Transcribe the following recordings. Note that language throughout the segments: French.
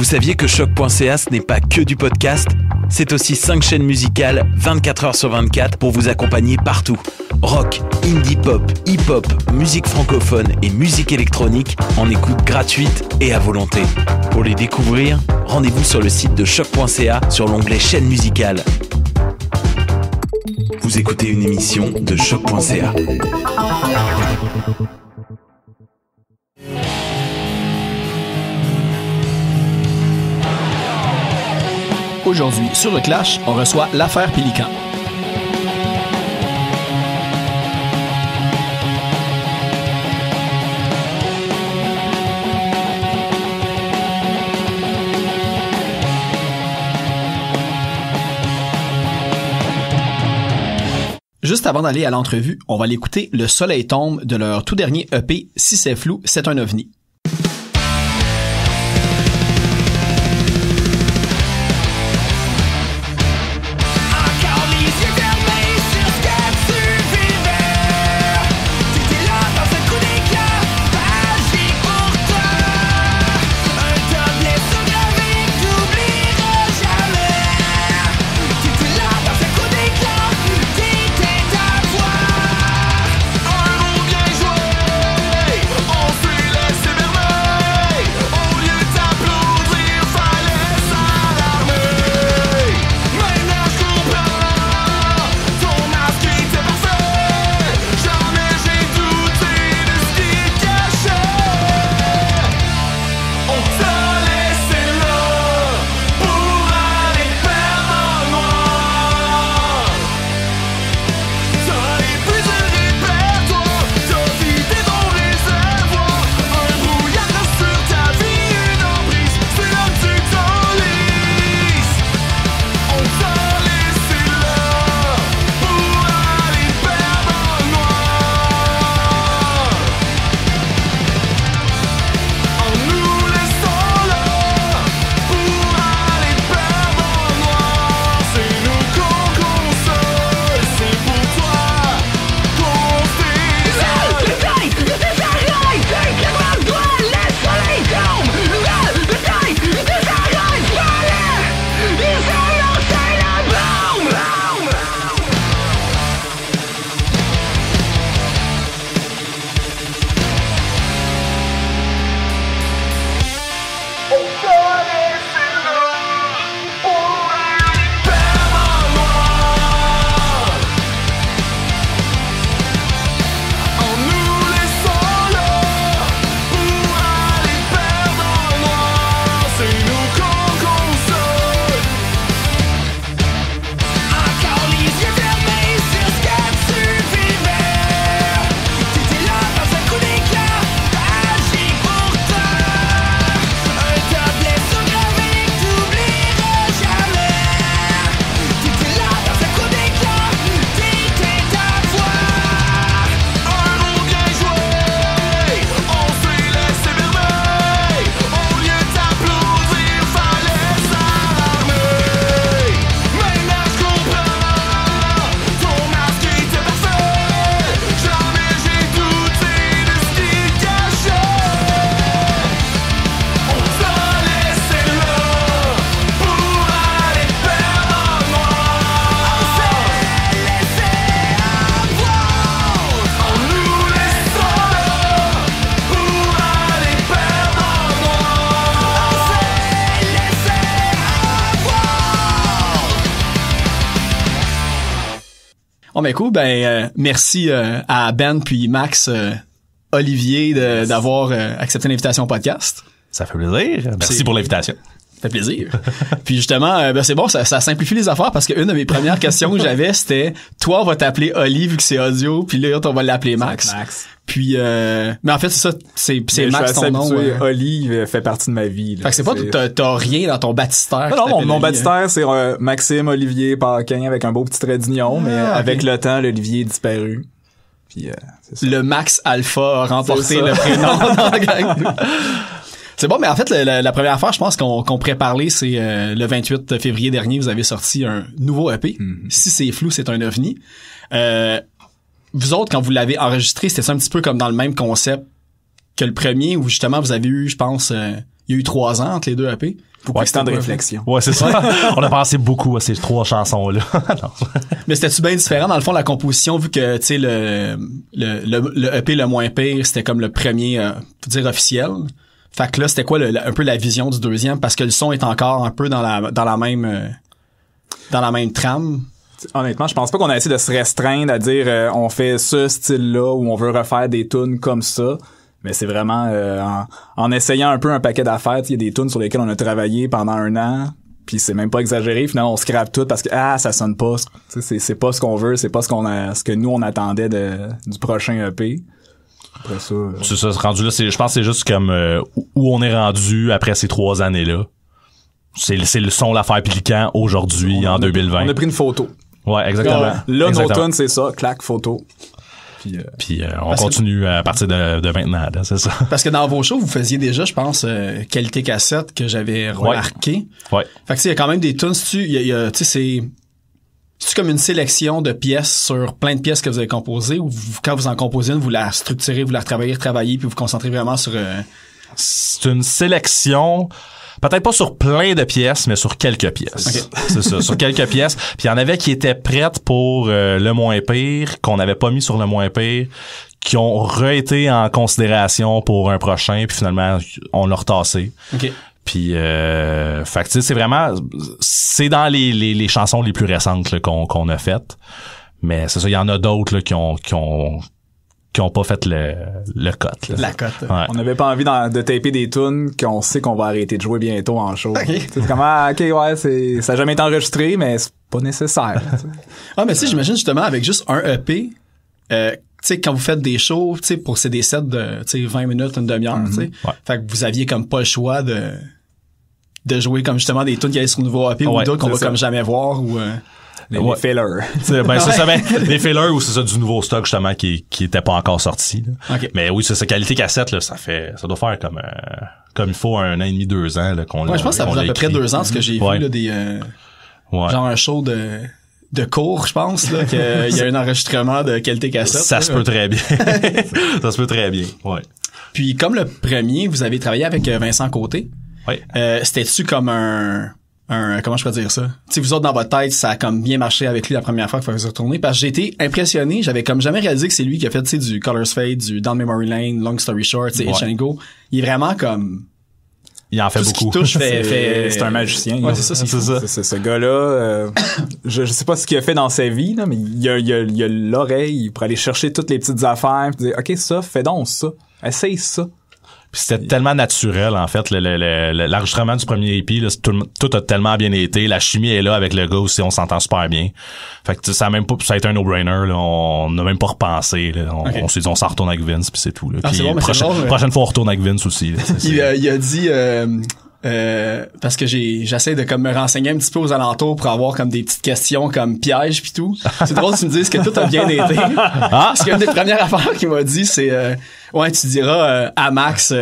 Vous saviez que choc.ca ce n'est pas que du podcast C'est aussi 5 chaînes musicales 24 h sur 24 pour vous accompagner partout. Rock, indie pop, hip-hop, musique francophone et musique électronique en écoute gratuite et à volonté. Pour les découvrir, rendez-vous sur le site de choc.ca sur l'onglet chaîne musicale. Vous écoutez une émission de choc.ca. Aujourd'hui, sur le Clash, on reçoit l'affaire Pélican. Juste avant d'aller à l'entrevue, on va l'écouter Le Soleil tombe de leur tout dernier EP Si c'est flou, c'est un ovni. Ben, euh, merci euh, à Ben puis Max, euh, Olivier d'avoir accepté l'invitation au podcast. Ça fait plaisir. Merci pour l'invitation. Ça fait plaisir. Puis justement, euh, ben c'est bon, ça, simplifie les affaires parce qu'une de mes premières questions que j'avais, c'était toi, on va t'appeler Oli vu que c'est audio, puis l'autre, on va l'appeler Max. Puis, euh, mais en fait, c'est ça, c'est, c'est Max ton nom. Euh. Olive fait partie de ma vie. Fait que c'est pas, t'as, t'as rien dans ton baptistère. Non, mon, baptistère, hein. c'est Maxime Olivier Paquin avec un beau petit trait d'union, ah, mais avec le temps, l'Olivier est disparu. Puis, Le Max Alpha a remporté le prénom dans la gang. C'est bon, mais en fait, la, première affaire, je pense qu'on pourrait parler, c'est euh, le 28 février dernier, vous avez sorti un nouveau EP. Mm-hmm. Si c'est flou, c'est un ovni. Euh, vous autres, quand vous l'avez enregistré, c'était un petit peu comme dans le même concept que le premier, où justement, vous avez eu, je pense, euh, il y a eu trois ans entre les deux EP. Beaucoup temps de réflexion. Ouais, c'est ça. On a pensé beaucoup à ces trois chansons-là. Mais c'était-tu bien différent, dans le fond, la composition, vu que, tu sais, le, EP e le moins pire, c'était comme le premier, dire, officiel. Fait que là, c'était quoi un peu la vision du deuxième? Parce que le son est encore un peu dans la, dans la même, euh, dans la même trame honnêtement, je pense pas qu'on a essayé de se restreindre à dire euh, on fait ce style-là ou on veut refaire des tunes comme ça. Mais c'est vraiment euh, en, essayant un peu un paquet d'affaires. Il y a des tunes sur lesquelles on a travaillé pendant un an, puis c'est même pas exagéré. Finalement, on scrape tout parce que ah, ça sonne pas. C'est, pas ce qu'on veut, c'est pas ce qu'on a, ce que nous on attendait du prochain EP. Après ça. Euh, c'est ça, ce rendu là, je pense que c'est juste comme euh, où on est rendu après ces trois années-là. C'est le son l'affaire piquant aujourd'hui, en 2020. On a pris une photo. Ouais, exactement. Là, tunes, c'est ça, clac, photo. Puis, euh, on continue à partir de, de maintenant, c'est ça. Parce que dans vos shows, vous faisiez déjà, je pense, qualité cassette que j'avais remarqué. Ouais. Fait que il y a quand même des tunes. Tu, y c'est c'est comme une sélection de pièces sur plein de pièces que vous avez composées ou quand vous en composez une, vous la structurez, vous la retravaillez, retravaillez, puis vous vous concentrez vraiment sur... Euh, C'est une sélection peut-être pas sur plein de pièces, mais sur quelques pièces. C'est ça, sur quelques pièces. Puis il y en avait qui étaient prêtes pour euh, le moins pire, qu'on n'avait pas mis sur le moins pire, qui ont re-été en considération pour un prochain, puis finalement, on l'a retassé. Okay. Puis, euh, c'est vraiment, c'est dans les, les, les, chansons les plus récentes qu'on a faites. Mais c'est ça, il y en a d'autres qui ont, qui ont qui ont pas fait le, le cut. La On n'avait pas envie de taper des tunes qu'on sait qu'on va arrêter de jouer bientôt en show. C'est comme ah, ok ouais c'est ça n'a jamais été enregistré mais c'est pas nécessaire. ah mais si j'imagine justement avec juste un EP euh, tu sais, quand vous faites des shows, tu sais, pour c'est des sets de, tu sais, 20 minutes, une demi-heure, tu sais. Mhm. Ouais. Fait que vous aviez comme pas le choix de, de jouer comme justement des tunes qui allaient sur le nouveau AP ou d'autres qu'on va comme jamais voir ou, des euh, les, ouais. Ben, ben, les, fillers. ben, ça, ça, fillers ou c'est ça du nouveau stock justement qui qui était pas encore sorti. Mais oui, c'est sa qualité cassette là, ça fait ça doit faire comme euh, comme il faut un an et demi deux ans là qu'on ouais, je pense que ça faisait à peu près deux ans ce que j'ai vu des euh, genre un show de de cours, je pense, là, qu'il y a un enregistrement de qualité cassette. Ça se peut très bien. ça se peut très bien, ouais. Puis comme le premier, vous avez travaillé avec euh, Vincent Côté. Oui. Euh, c'était-tu comme un, Comment je peux dire ça? Tu vous autres, dans votre tête, ça a comme bien marché avec lui la première fois que vous retourner parce que j'ai été impressionné. J'avais comme jamais réalisé que c'est lui qui a fait, du Colors Fade, du Down Memory Lane, Long Story Short, tu sais, Go. Il est vraiment comme il en fait beaucoup. touche c'est un magicien. Ouais, c'est ça, c'est ça. Ce gars-là, euh, je, sais pas ce qu'il a fait dans sa vie, là, mais il a, il a l'oreille pour aller chercher toutes les petites affaires, dire, ok ça, fais donc ça, essaye ça c'était tellement naturel en fait l'enregistrement le, le, du premier EP là, tout, tout, a tellement bien été la chimie est là avec le gars aussi on s'entend super bien fait que ça a même pas ça a été un no-brainer on n'a même pas repensé on, s'est dit on s'en retourne avec Vince puis c'est tout là. Ah, prochaine, fois on retourne avec Vince aussi il, il, a dit euh, euh, parce que j'ai j'essaie de comme me renseigner un petit peu aux alentours pour avoir comme des petites questions comme pièges puis tout. C'est drôle que tu me dises que tout a bien été. Ah! Parce qu'une des premières affaires qu'il m'a dit c'est euh, ouais tu diras euh, à Max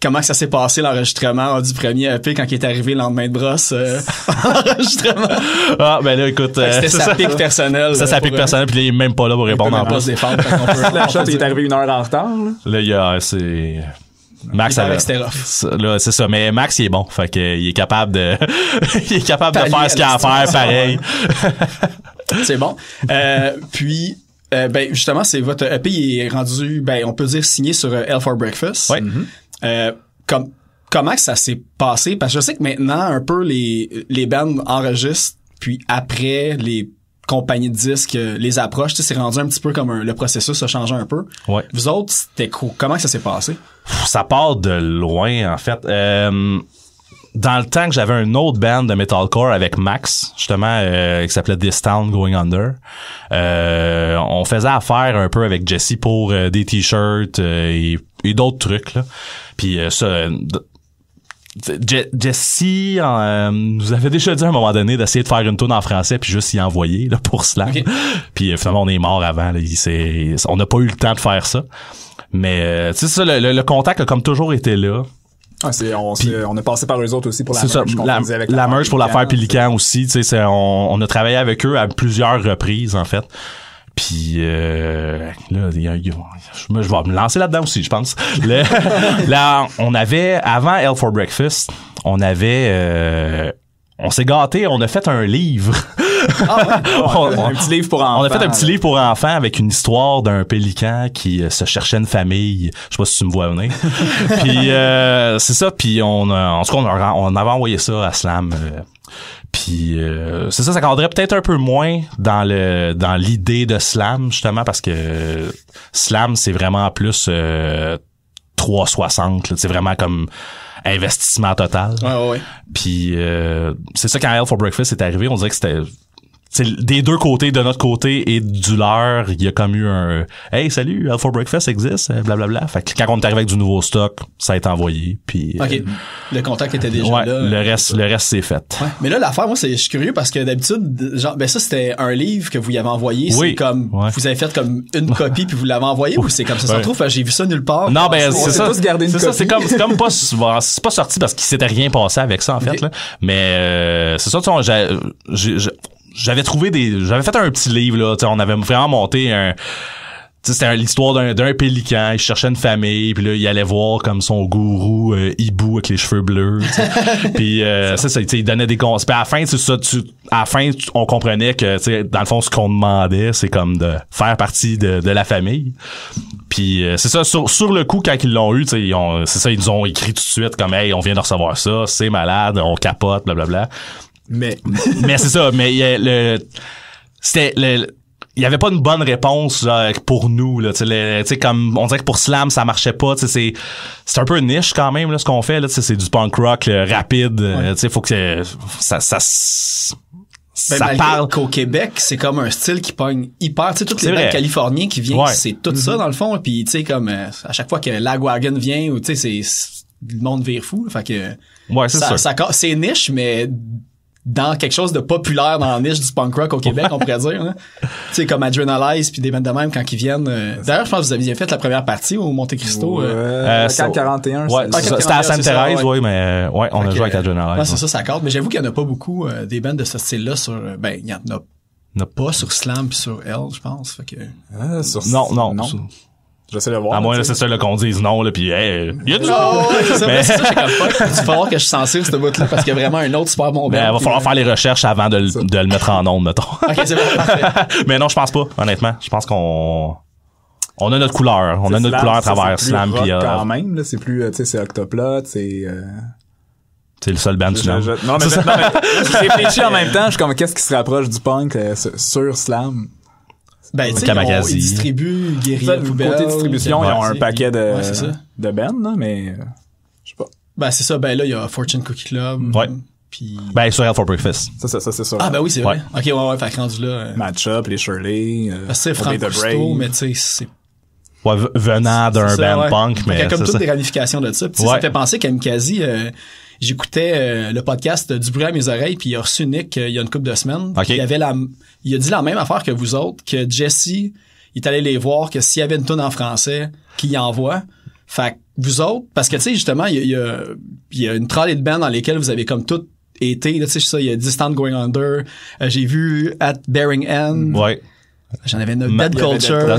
comment ça s'est passé l'enregistrement du premier EP quand il est arrivé le lendemain de brosse euh, Ah ben là écoute, ça c'était sa pique personnelle. Ça sa pique personnel, puis il est même pas là pour répondre il peut en pas se défendre. La est arrivé une heure en retard. Là, là il y a c'est Max il Là, c'est ça. Mais Max, il est bon. Fait que, il est capable de, il est capable de faire ce qu'il a à faire, pareil. c'est bon. Euh, puis, euh, ben, justement, c'est votre EP est rendu, ben, on peut dire signé sur euh, L for Breakfast. Ouais. Mm-hmm. euh, comme, comment ça s'est passé? Parce que je sais que maintenant, un peu, les, les bands enregistrent, puis après, les compagnies de disques euh, les approchent. c'est rendu un petit peu comme le processus a changé un peu. Vous autres, c'était cool. Comment ça s'est passé? ça part de loin, en fait. Euh, dans le temps que j'avais un autre band de metalcore avec Max, justement, euh, qui s'appelait This Town Going Under, euh, on faisait affaire un peu avec Jesse pour des t-shirts et, d'autres trucs. Là. Puis ça, Jesse nous avait déjà dit à un moment donné d'essayer de faire une tourne en français puis juste y envoyer là, pour cela puis finalement, on est mort avant. on n'a pas eu le temps de faire ça. Mais euh, tu ça, le, contact a comme toujours été là. Ah, on, est, a passé par eux autres aussi pour la merge. la, avec merge pour l'affaire Pelican aussi. On, on a travaillé avec eux à plusieurs reprises, en fait. Puis euh, là, je, vais me lancer là-dedans aussi, je pense. là, on avait, avant Hell for Breakfast, on avait... Euh, on s'est gâté, on a fait un livre ah on, un petit livre pour enfants. On a fait un petit livre pour enfants avec une histoire d'un pélican qui euh, se cherchait une famille. Je sais pas si tu me vois venir. puis euh, c'est ça. Puis on, a, en tout cas, on, a, avait envoyé ça à Slam. Euh. puis c'est ça, ça cadrait peut-être un peu moins dans le dans l'idée de slam justement parce que slam c'est vraiment plus 360, c'est vraiment comme investissement total. Ouais, ouais, Puis c'est ça quand Hell for Breakfast est arrivé, on dirait que c'était des deux côtés, de notre côté et du leur, il y a comme eu un Hey, salut, Alpha Breakfast existe, blablabla. Euh, fait que quand on est arrivé avec du nouveau stock, ça a été envoyé. Puis, euh, OK. le contact était déjà ouais, là. Le reste, le reste c'est fait. Mais là, l'affaire, moi, c'est, je suis curieux parce que d'habitude, genre, ben ça, c'était un livre que vous y avez envoyé. Oui. C'est comme, vous avez fait comme une copie puis vous l'avez envoyé ou c'est comme ça, ça se trouve J'ai vu ça nulle part. Non, ben, c'est ça. c'est comme, comme pas, c'est pas sorti parce qu'il s'était rien passé avec ça, en fait, là. Mais, euh, c'est ça, tu j'avais trouvé des j'avais fait un petit livre là on avait vraiment monté un c'était l'histoire d'un, d'un pélican il cherchait une famille puis là il allait voir comme son gourou euh, hibou avec les cheveux bleus puis euh, ça, ça il donnait des conseils puis à la fin c'est ça tu à la fin on comprenait que dans le fond ce qu'on demandait c'est comme de faire partie de, de la famille puis euh, c'est ça sur, sur le coup quand ils l'ont eu ils ont, c'est ça ils nous ont écrit tout de suite comme hey on vient de recevoir ça c'est malade on capote blablabla bla, bla. Mais, mais c'est ça, mais le, c'était il y avait pas une bonne réponse pour nous là tu sais comme on dirait que pour slam ça marchait pas tu c'est c'est un peu niche quand même là ce qu'on fait là c'est du punk rock euh, rapide euh, il tu sais faut que ça ça ben, ça parle qu'au Québec c'est comme un style qui pogne hyper tu sais toutes les californiens qui viennent c'est tout ça mm-hmm. dans le fond puis tu sais comme euh, à chaque fois que Lagwagon vient ou tu sais c'est le monde vire fou fait que ouais, c'est ça c'est niche mais dans quelque chose de populaire dans la niche du punk rock au Québec, on pourrait dire. Hein. Tu sais, comme Adrenalize puis des bandes de même quand ils viennent. Euh, d'ailleurs, je pense que vous aviez fait la première partie au Monte Cristo. Ouais, euh, 41. Euh, euh, ouais, c'était à Sainte-Thérèse, oui, mais ouais, on a joué avec Adrenalize. Ouais, c'est ça, ça accorde Mais j'avoue qu'il n'y en a pas beaucoup des bandes de ce style-là sur. ben, il y en a pas sur Slam puis sur Elle, je pense. Fait que... Ah, non, non. non je J'essaie de voir. À moins, c'est ça, là, qu'on dise non, là, pis, hey, il y a du non! c'est ça, comme fuck. Il va falloir que je censé ce bout-là, parce qu'il y a vraiment un autre super bon Mais il va falloir faire les recherches avant de, de le mettre en ondes, mettons. bon, mais non, je pense pas, honnêtement. Je pense qu'on, on a notre couleur. On a notre couleur à travers Slam pis, euh, quand même, là. C'est plus, euh, tu sais, c'est Octoplot, c'est, euh, c'est le seul band du Non, mais, j'ai réfléchi en même temps. Je suis comme, qu'est-ce qui se rapproche du punk sur Slam? Ben, tu sais, ils, distribuent guérir le Côté distribution, ils ont un paquet de, ouais, de ben, mais euh, je sais pas. Ben, c'est ça. Ben là, il y a Fortune Cookie Club. Ouais. Puis... Ben, sur Hell for Breakfast. Ça, ça, ça c'est ça Ah, ben oui, c'est vrai. Ok, ouais, ouais, fait rendu là. Euh, Matchup, les Shirley. Euh, c'est Frank Cousteau, mais tu sais, c'est Ouais, venant d'un band punk, mais. Comme toutes des ramifications de ça. Puis, ouais. Ça me fait penser qu'Amikazi, euh, j'écoutais euh, le podcast du bruit à mes oreilles, puis il a reçu Nick euh, il y a une couple de semaines. Okay. Il avait la, il a dit la même affaire que vous autres, que Jesse, il est allé les voir, que s'il y avait une tonne en français, qu'il y envoie. Fait vous autres, parce que tu sais justement, il y, a, a, une trolley de bains dans lesquelles vous avez comme tout été, tu sais il y a Distant Going Under, euh, j'ai vu At Bearing End. Ouais. J'en avais une Dead Culture.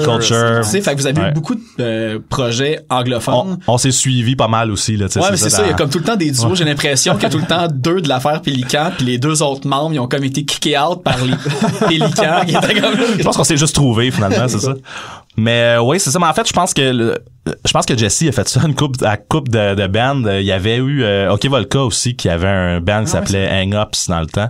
Culture. vous avez eu beaucoup de euh, projets anglophones. On, s'est suivi pas mal aussi, là, tu sais. Ouais, mais c'est ça. Il y a comme tout le temps des duos. J'ai l'impression qu'il y a tout le temps deux de l'affaire Pélican, puis les deux autres membres, ils ont comme été kickés out par les Pélicans. Qui Je pense qu'on s'est juste trouvé finalement, c'est ça. Mais euh, oui, c'est ça. Mais en fait, je pense que je pense que Jesse a fait ça une coupe à coupe de, band. Il y avait eu euh, OK Volca aussi qui avait un band qui ah s'appelait Hang Ups dans le temps.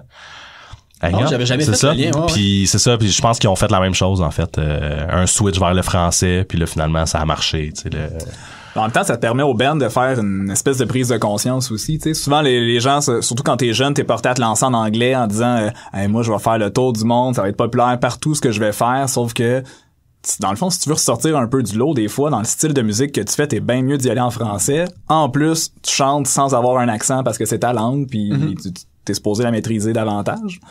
Ah, j'avais jamais fait ça. puis c'est ça, puis je pense qu'ils ont fait la même chose en fait, euh, un switch vers le français, puis là finalement ça a marché, tu sais, le... En même temps, ça te permet au Ben de faire une espèce de prise de conscience aussi. tu sais Souvent, les, gens, surtout quand t'es jeune, t'es porté à te lancer en anglais en disant euh, Moi, je vais faire le tour du monde, ça va être populaire partout ce que je vais faire. » Sauf que, dans le fond, si tu veux ressortir un peu du lot, des fois, dans le style de musique que tu fais, t'es bien mieux d'y aller en français. En plus, tu chantes sans avoir un accent parce que c'est ta langue, puis mm-hmm. t'es supposé la maîtriser davantage.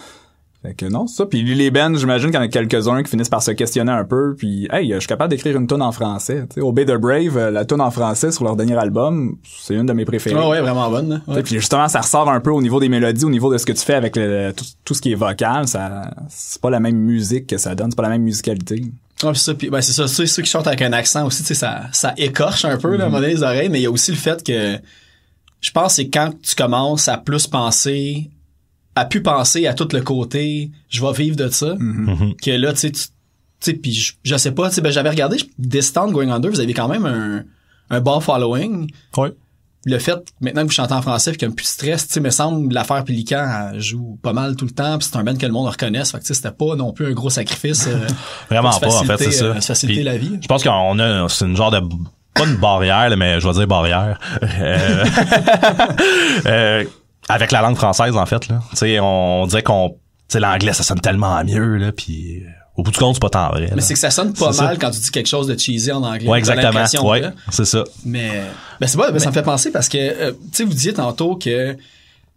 Fait que non, ça. Puis les bands, j'imagine qu'il y en a quelques-uns qui finissent par se questionner un peu. Puis, hey, je suis capable d'écrire une tonne en français. Au Bay the Brave, euh, la tonne en français sur leur dernier album, c'est une de mes préférées. Ah ouais, vraiment bonne. Hein. Puis justement, ça ressort un peu au niveau des mélodies, au niveau de ce que tu fais avec tout, ce qui est vocal. Ça, c'est pas la même musique que ça donne, c'est pas la même musicalité. Ah, puis ça, pis, ben, c'est ça, c'est ceux qui chantent avec un accent aussi, tu sais, ça, ça écorche un peu, là, mm-hmm. les oreilles, mais il y a aussi le fait que, je pense, c'est quand tu commences à plus penser a pu penser à tout le côté je vais vivre de ça mm-hmm. Mm-hmm. que là tu sais puis je, je, sais pas ben, j'avais regardé Distant Going Under vous avez quand même un un bon following oui. le fait maintenant que vous chantez en français puis qu'il y a plus de stress tu sais me semble l'affaire Pelican joue pas mal tout le temps c'est un band que le monde reconnaisse fait que c'était pas non plus un gros sacrifice euh, vraiment pas en fait c'est ça euh, faciliter la vie je pense qu'on a c'est une genre de pas une barrière, mais je vais dire barrière. Euh, euh, avec la langue française en fait là. Tu sais, on, dirait qu'on l'anglais ça sonne tellement mieux là puis euh, au bout du compte, c'est pas tant vrai. Mais c'est que ça sonne pas mal quand tu dis quelque chose de cheesy en anglais. Ouais, exactement. Ouais, c'est ça. Mais, mais c'est pas, ça me fait penser parce que, euh, tu sais, vous disiez tantôt que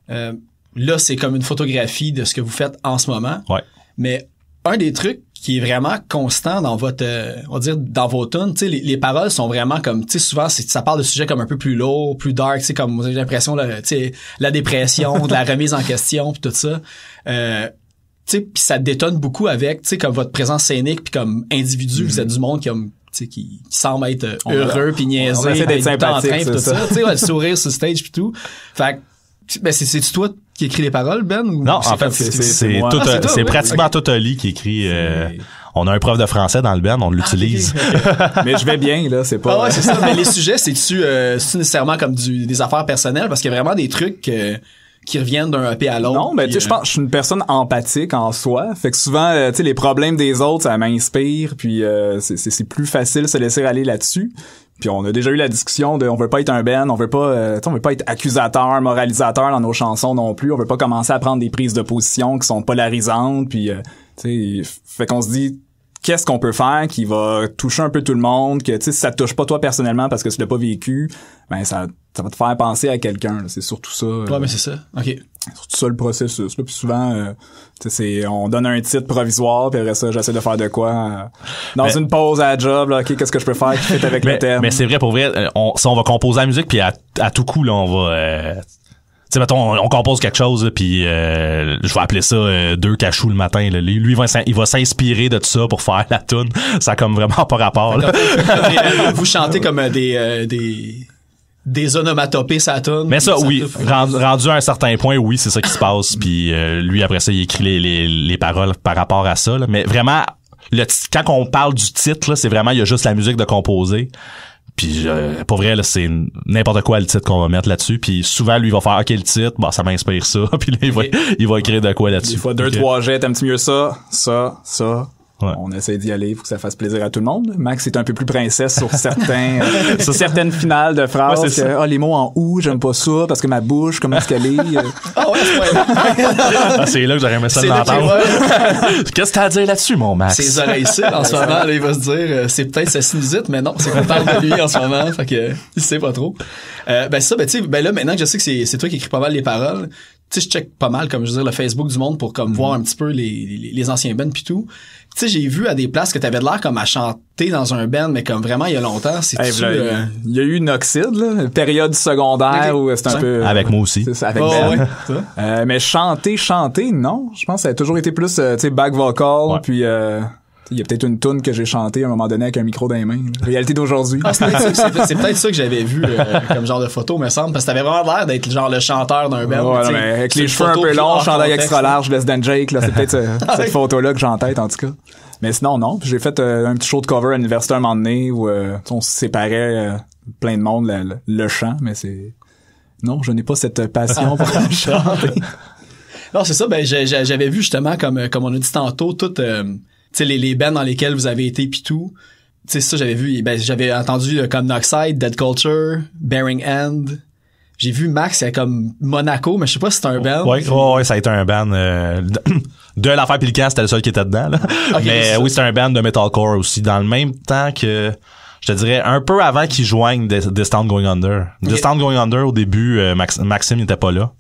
euh, là, c'est comme une photographie de ce que vous faites en ce moment. Ouais. Mais un des trucs qui est vraiment constant dans votre euh, on va dire dans vos tunes les, paroles sont vraiment comme tu sais souvent ça parle de sujets comme un peu plus lourd plus dark tu sais comme j'ai l'impression tu la dépression de la remise en question puis tout ça euh, tu sais puis ça détonne beaucoup avec tu sais comme votre présence scénique puis comme individu vous êtes mhm. du monde qui qui, qui semble être euh, heureux puis niaisé, ben, tout ça, tu sais, le sourire sur stage puis tout. Fait ben, c'est toi qui écris les paroles, Ben? non, en fait, c'est pratiquement tout Oli qui écrit. Euh, on a un prof de français dans le Ben, on ah, l'utilise. mais je vais bien, là, c'est pas... Ah ouais, c'est ça. mais les sujets, c'est-tu euh, nécessairement comme des affaires personnelles? Parce qu'il y a vraiment des trucs... Euh, qui reviennent d'un pays à l'autre. Non, mais tu je pense, je suis une personne empathique en soi. Fait que souvent, euh, tu sais, les problèmes des autres, ça m'inspire, puis c'est plus facile de se laisser aller là-dessus. Puis on a déjà eu la discussion de on veut pas être un ben, on veut pas euh, on veut pas être accusateur, moralisateur dans nos chansons non plus, on veut pas commencer à prendre des prises de position qui sont polarisantes puis euh, tu sais fait qu'on se dit qu'est-ce qu'on peut faire qui va toucher un peu tout le monde, que tu sais si ça te touche pas toi personnellement parce que tu l'as pas vécu, ben ça ça va te faire penser à quelqu'un, c'est surtout ça. Ouais, euh. mais c'est ça. OK tout ça le processus là puis souvent euh, c'est on donne un titre provisoire puis après ça j'essaie de faire de quoi euh, dans une pause à job là ok qu'est-ce que je peux faire qui fait avec le thème mais c'est vrai pour vrai euh, on, si on va composer la musique puis à, tout coup là on va tu sais, mettons, on, compose quelque chose, puis je vais appeler ça deux cachous le matin. Là. Lui, il va, il va s'inspirer de tout ça pour faire la tune. Ça a comme vraiment pas rapport. vous chantez comme des, des des onomatopées ça tourne. Mais ça, oui, rendu, à un certain point, oui, c'est ça qui se passe. Puis euh, lui, après ça, il écrit les, les, les paroles par rapport à ça. Mais vraiment, le quand on parle du titre, c'est vraiment, il y a juste la musique de composer. Puis euh, pour vrai, c'est n'importe quoi le titre qu'on va mettre là-dessus. Puis souvent, lui, il va faire OK le titre, bah ça m'inspire ça. puis là, il va, il va écrire de quoi là-dessus. deux, trois jets, un petit mieux ça, ça, ça, on essaie d'y aller pour que ça fasse plaisir à tout le monde. Max est un peu plus princesse sur certains, euh, sur certaines finales de phrases. ah, les mots en ou, j'aime pas ça parce que ma bouche, comment est-ce qu'elle est? Euh. ah ouais, ah, c'est là que j'aurais aimé ça l'entendre. Qu'est-ce que t'as à dire là-dessus, mon Max? Ses oreilles ici en ce moment, il va se dire, euh, c'est peut-être sa sinusite, mais non, c'est qu'on parle de lui en ce moment, fait que, il sait pas trop. ben, ça, ben, tu sais, ben là, maintenant que je sais que c'est toi qui écris pas mal les paroles, tu sais, je check pas mal, comme je veux dire, le Facebook du monde pour comme mm-hmm. voir un petit peu les, les, anciens bands puis tout tu sais, j'ai vu à des places que t'avais de l'air comme à chanter dans un band, mais comme vraiment il y a longtemps. C'est tu euh, Il y a eu une oxyde, là, période secondaire où c'était un peu. Euh, avec moi aussi. Oh, ben. euh, mais chanter, chanter, non. Je pense que ça a toujours été plus, tu sais, back vocal, puis il y a peut-être une toune que j'ai chantée à un moment donné avec un micro dans les mains. Réalité d'aujourd'hui. Ah, c'est peut-être ça que j'avais vu euh, comme genre de photo, me semble, parce que t'avais vraiment l'air d'être genre le chanteur d'un band. Ouais, avec les cheveux un peu longs, chandail extra large, Less Than Jake, c'est peut-être euh, cette photo-là que j'ai en tête, en tout cas. Mais sinon, non. J'ai fait euh, un petit show de cover à l'université un moment donné où on séparait plein de monde, le chant, mais c'est... Non, je n'ai pas cette passion pour ah. chanter. Non, c'est ça. Ben, j'avais vu justement, comme, comme on a dit tantôt, toute, les, les bands dans lesquels vous avez été puis tout. Tu ça, j'avais vu, ben, j'avais entendu euh, comme Noxide, Dead Culture, Bearing End. J'ai vu Max, il y a comme Monaco, mais je sais pas si c'est un band. Oui, ouais, ça a été un band euh, de l'affaire Pelican, c'était le seul qui était dedans. Là. mais oui, c'est un band de metalcore aussi, dans le même temps que je te dirais un peu avant qu'ils joignent Stand Going Under. The Stand Going Under au début, euh, Max, Maxime n'était pas là.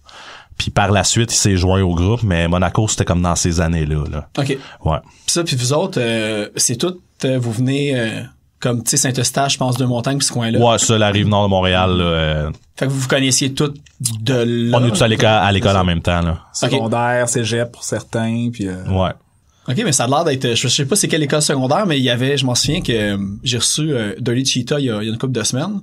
Puis par la suite, s'est joint au groupe, mais Monaco, c'était comme dans ces années-là. Là. OK. Ouais. Puis ça, puis vous autres, euh, c'est tout, euh, vous venez euh, comme, tu sais, Saint-Eustache, je pense, de Montagne, puis ce coin-là. Ouais, ça, la rive nord de Montréal. Fait que vous vous connaissiez tout de là. On est tous à l'école, à l'école en même temps. Là. Secondaire, cégep pour certains, puis... Ouais. OK, mais ça a l'air d'être. Je sais pas c'est quelle école secondaire, mais il y avait, je m'en souviens que j'ai reçu euh, Dolly Cheetah il il y, a, une couple de semaines.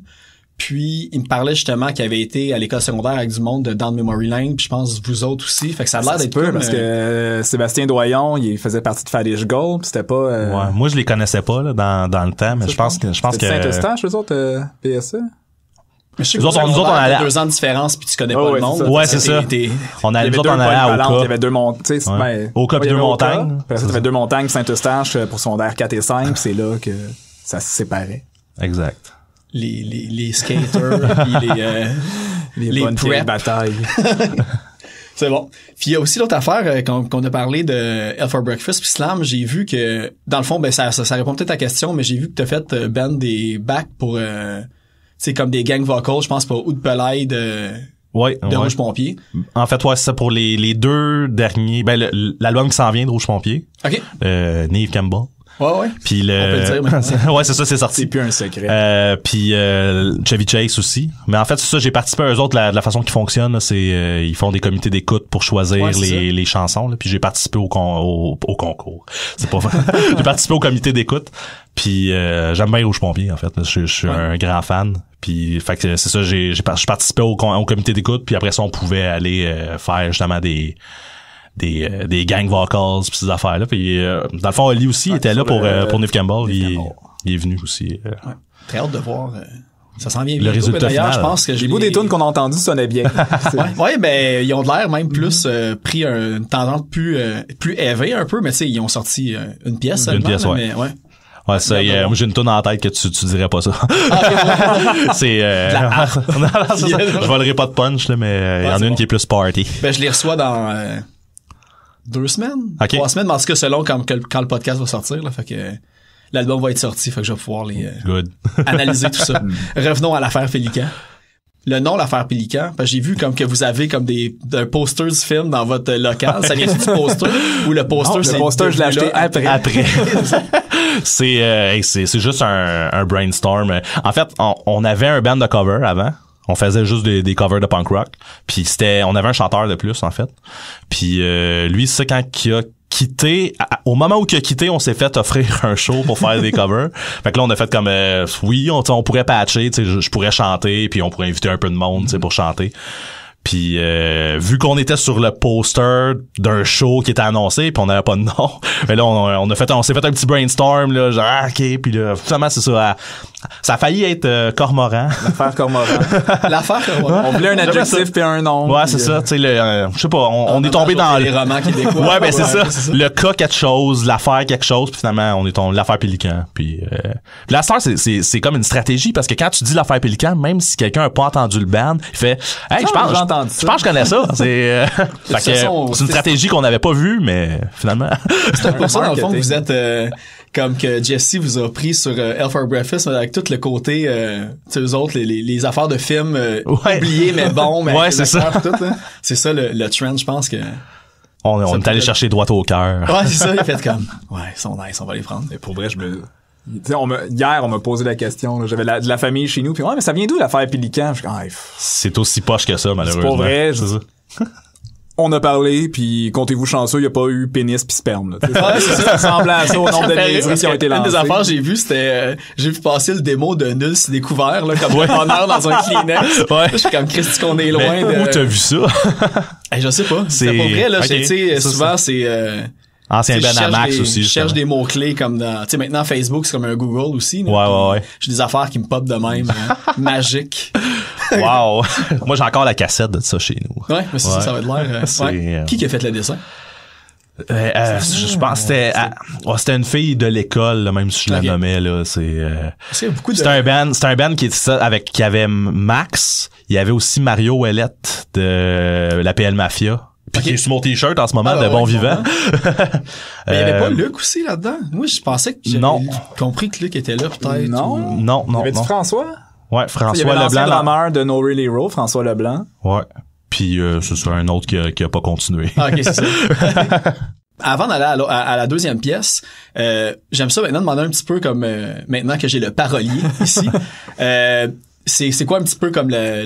Puis il me parlait justement qu'il avait été à l'école secondaire avec du monde de Down Memory Lane, puis je pense vous autres aussi. Fait que ça a l'air d'être peu parce euh, que Sébastien Doyon, il faisait partie de Fadish Gold, c'était pas. Euh, ouais, moi je les connaissais pas là, dans, dans le temps, mais je pense que je pense que. Saint-Eustache, les autres euh, PSE. Mais nous autres, on, nous autres, on allait... deux ans de différence puis tu connais pas le monde. Ouais, c'est ça. On allait, nous autres, on allait au Il y avait deux montagnes, ben au club deux montagnes. Après ça, deux montagnes, Saint-Eustache euh, pour secondaire 4 et 5, c'est là que ça se séparait. Exact les, les, les skaters, euh, les, les, batailles. C'est bon. Puis il y a aussi l'autre affaire euh, quand qu'on a parlé de Elf for Breakfast puis Slam. J'ai vu que, dans le fond, ben ça, ça, répond peut-être à ta question, mais j'ai vu que euh, tu as fait ben des backs pour, c'est comme des gangs vocals, je pense pour Oud Pelay de, ouais, de ouais. Rouge Pompier. En fait, ouais, c'est ça pour les, les deux derniers. Ben, l'album qui s'en vient de Rouge Pompier. OK. Euh, Neve Campbell. Ouais, ouais. Puis le... ouais, c'est ça, c'est sorti. C'est plus un secret. Euh, puis euh, Chevy Chase aussi. Mais en fait, c'est ça, j'ai participé à eux autres, la, la façon qu'ils fonctionnent, c'est euh, ils font des comités d'écoute pour choisir les, chansons. Puis j'ai participé au, au, concours. C'est pas vrai. J'ai participé au comité d'écoute. Puis euh, j'aime bien Rouge Pompier, en fait. Je, suis un grand fan. Puis fait c'est ça, j'ai, participé au, au comité d'écoute. Puis après ça, on pouvait aller euh, faire justement des des, euh, des gang vocals pis ces affaires là puis euh, dans le fond Oli aussi était là pour euh, pour Neve Campbell il, est venu aussi très hâte de voir ça sent bien le résultat final. je pense que les bouts des tunes qu'on a entendus sonnaient bien. ouais, mais ben, ils ont l'air même plus pris une tendance plus euh, plus élevée un peu, mais tu sais ils ont sorti une pièce Une pièce, ouais. Mais, ouais. Ouais, ça, moi j'ai une tune en tête que tu, tu dirais pas ça. Ah, c'est euh... Je volerai pas de punch là, mais il y en a une qui est plus party. Ben je les reçois dans deux semaines, trois semaines, parce que selon quand, le podcast va sortir. Là, fait que l'album va être sorti, fait que je vais pouvoir les euh, analyser tout ça. Mm. Revenons à l'affaire Pélican. Le nom, l'affaire Pélican, j'ai vu comme que vous avez comme des, posters du film dans votre local. Ça vient du poster ou le poster, c'est le je l'ai acheté après. Euh, c'est, juste un, brainstorm. En fait, on, on avait un band de cover avant on faisait juste des, covers de punk rock. Puis c'était, on avait un chanteur de plus en fait. Puis euh, lui, c'est quand il a quitté au moment où il a quitté on s'est fait offrir un show pour faire des covers fait que là on a fait comme euh, oui on, pourrait patcher je, je pourrais chanter puis on pourrait inviter un peu de monde tu pour chanter puis euh, vu qu'on était sur le poster d'un show qui était annoncé, puis on n'avait pas de nom, mais là on, a fait, on s'est fait un petit brainstorm là, genre ah, ok, puis là finalement c'est ça. Ça a failli être euh, Cormoran. L'affaire Cormoran. L'affaire Cormoran. On voulait un adjectif puis un nom. Ouais, c'est ça. Euh, tu sais, euh, je sais pas, on, ah, est tombé dans les romans québécois. ouais, ben c'est ça. Le cas quelque chose, l'affaire quelque chose, puis finalement on est tombé l'affaire Pélican. Puis euh, la star, c'est c'est comme une stratégie parce que quand tu dis l'affaire Pélican, même si quelqu'un n'a pas entendu le band, il fait, hey, je pense, je pense que je connais ça. C'est c'est une stratégie qu'on n'avait pas vue, mais finalement. C'est pour ça dans le fond que vous êtes comme que Jesse vous a pris sur euh, Elf for Breakfast avec tout le côté euh, eux autres les, les, affaires de films euh, mais bon mais ouais, c'est ça hein. c'est ça le, trend je pense que on, on est allé chercher droit au cœur ouais c'est ça il fait comme ouais ils sont nice on va les prendre mais pour vrai je me on me, hier, on m'a posé la question. J'avais de la famille chez nous. Puis, ouais, mais ça vient d'où l'affaire Pélican? Ah, c'est aussi poche que ça, malheureusement. C'est pas vrai. on a parlé, puis comptez-vous chanceux, il n'y a pas eu pénis puis sperme. Là, ça ça ressemble à ça au nombre de niaiseries qui ont été lancées. Une des affaires j'ai vu, c'était euh, j'ai vu passer le démo de Nuls découvert là, comme bonheur dans un Kleenex. Je suis comme Christy qu'on est loin Mais Où t'as vu ça hey, Je sais pas. C'est pas vrai là. Okay. sais souvent c'est euh, Ancien Benamax aussi. Je cherche des mots-clés comme dans... Tu sais, maintenant, Facebook, c'est comme un Google aussi. ouais, ouais, ouais. J'ai des affaires qui me popent de même. Hein. magique wow! Moi, j'ai encore la cassette de ça chez nous. Ouais, mais si ça, va être l'air. Euh, ouais. Euh, qui qui a fait le dessin? Euh, euh je pense c'était oh, c'était une fille de l'école même si je la nommais là c'est euh, de... un band c'est un band qui était avec qui avait Max il y avait aussi Mario Ouellette de la PL Mafia puis qui est sur mon t-shirt en ce moment ah, de bon vivant mais il n'y avait pas Luc aussi là dedans moi je pensais que j'avais compris que Luc était là peut-être non non non il y avait non. François Ouais, François Leblanc. la mère de No Really Hero, François Leblanc. Ouais. Puis euh, ce sera un autre qui a, pas continué. Ah, ok, c'est ça. Avant d'aller à, la deuxième pièce, euh, j'aime ça maintenant demander un petit peu comme euh, maintenant que j'ai le parolier ici. Euh, c'est quoi un petit peu comme le,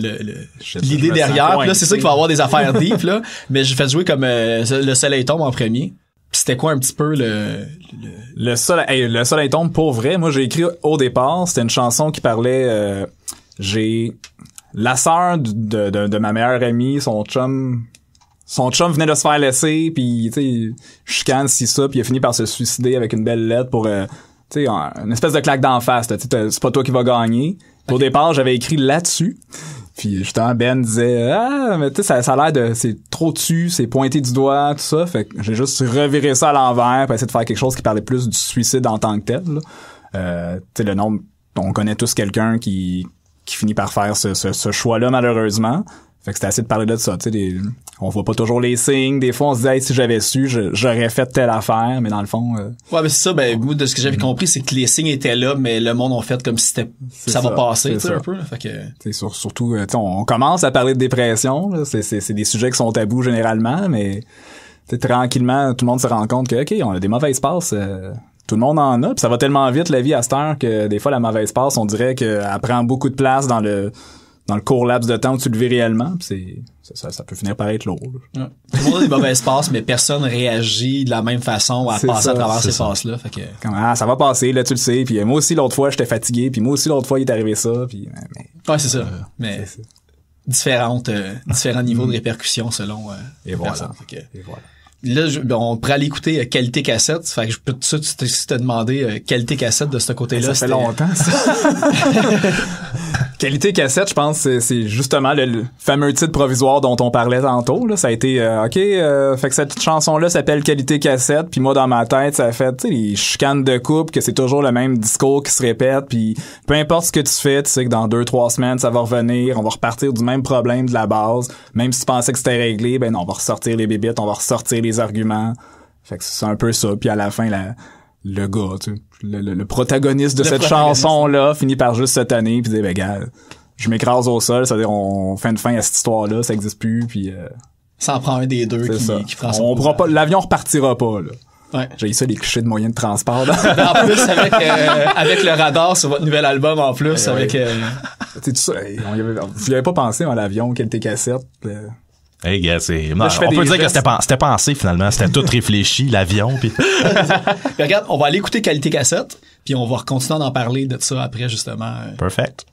l'idée derrière. là, c'est sûr qu'il va avoir des affaires deep, là. Mais je fais jouer comme Le Soleil tombe en premier c'était quoi un petit peu le le, le soleil le soleil tombe pour vrai. Moi j'ai écrit au départ, c'était une chanson qui parlait euh, j'ai la sœur de, de, de, ma meilleure amie, son chum son chum venait de se faire laisser puis tu sais chicane si ça puis il a fini par se suicider avec une belle lettre pour euh, tu sais une espèce de claque d'en face, c'est pas toi qui vas gagner. Au départ, j'avais écrit là-dessus. Puis justement, Ben disait Ah, mais tu sais, ça, ça, a l'air de. C'est trop dessus, c'est pointé du doigt, tout ça. Fait que j'ai juste reviré ça à l'envers pour essayer de faire quelque chose qui parlait plus du suicide en tant que tel. Euh, tu sais, le nombre. On connaît tous quelqu'un qui, qui finit par faire ce, ce, ce choix-là, malheureusement. Fait que c'était assez de parler de ça, tu sais, on voit pas toujours les signes, des fois on se dit si j'avais su, j'aurais fait telle affaire, mais dans le fond euh... Ouais, mais c'est ça ben de ce que j'avais compris, c'est que les signes étaient là mais le monde en fait comme si c'était ça, va passer, tu un peu. Fait que surtout euh, on commence à parler de dépression, c'est des sujets qui sont tabous généralement, mais tranquillement tout le monde se rend compte que OK, on a des mauvaises passes euh, tout le monde en a, puis ça va tellement vite la vie à cette heure que des fois la mauvaise passe, on dirait qu'elle prend beaucoup de place dans le dans le court laps de temps où tu le vis réellement, c'est ça, ça, peut finir par être lourd. Ouais. Tout le monde a des mauvaises passes, mais personne réagit de la même façon à passer à travers ces passes-là. Fait que... ah, ça va passer, là, tu le sais. Puis moi aussi, l'autre fois, j'étais fatigué. Puis moi aussi, l'autre fois, il est arrivé ça. Puis, ouais, c'est ça. Euh, mais différentes, euh, différents niveaux de mm-hmm. répercussions selon euh, Et, voilà. Et voilà. Là, ben, on pourrait aller écouter euh, qualité cassette. Fait que je peux tout de suite te, demander qualité cassette de ce côté-là. Ça fait longtemps, ça. Qualité cassette, je pense, c'est justement le, fameux titre provisoire dont on parlait tantôt. Là. Ça a été, euh, OK, euh, fait que cette chanson-là s'appelle Qualité cassette, puis moi, dans ma tête, ça a fait, tu sais, les chicanes de coupe que c'est toujours le même discours qui se répète, puis peu importe ce que tu fais, tu sais que dans deux, trois semaines, ça va revenir, on va repartir du même problème de la base, même si tu pensais que c'était réglé, ben on va ressortir les bébites, on va ressortir les arguments. Fait que c'est un peu ça, puis à la fin, la le gars, tu sais, le, protagoniste de cette chanson-là finit par juste se tanner puis dire, ben gars, je m'écrase au sol, c'est-à-dire on fait une fin à cette histoire-là, ça existe plus, puis... Euh, ça en prend un des deux qui, ça. qui On pas, l'avion repartira pas, là. Ouais. J'ai ça les clichés de moyens de transport. en plus avec, euh, avec le radar sur votre nouvel album en plus eh avec. Euh, tu Euh... on y vous pas pensé à hein, l'avion, qu'elle était cassette. Euh, Hey, gars, c'est. on peut dire que c'était pensé finalement. C'était tout réfléchi, l'avion. Puis... regarde, on va aller écouter Qualité Cassette, puis on va continuer d'en parler de ça après, justement. Perfect.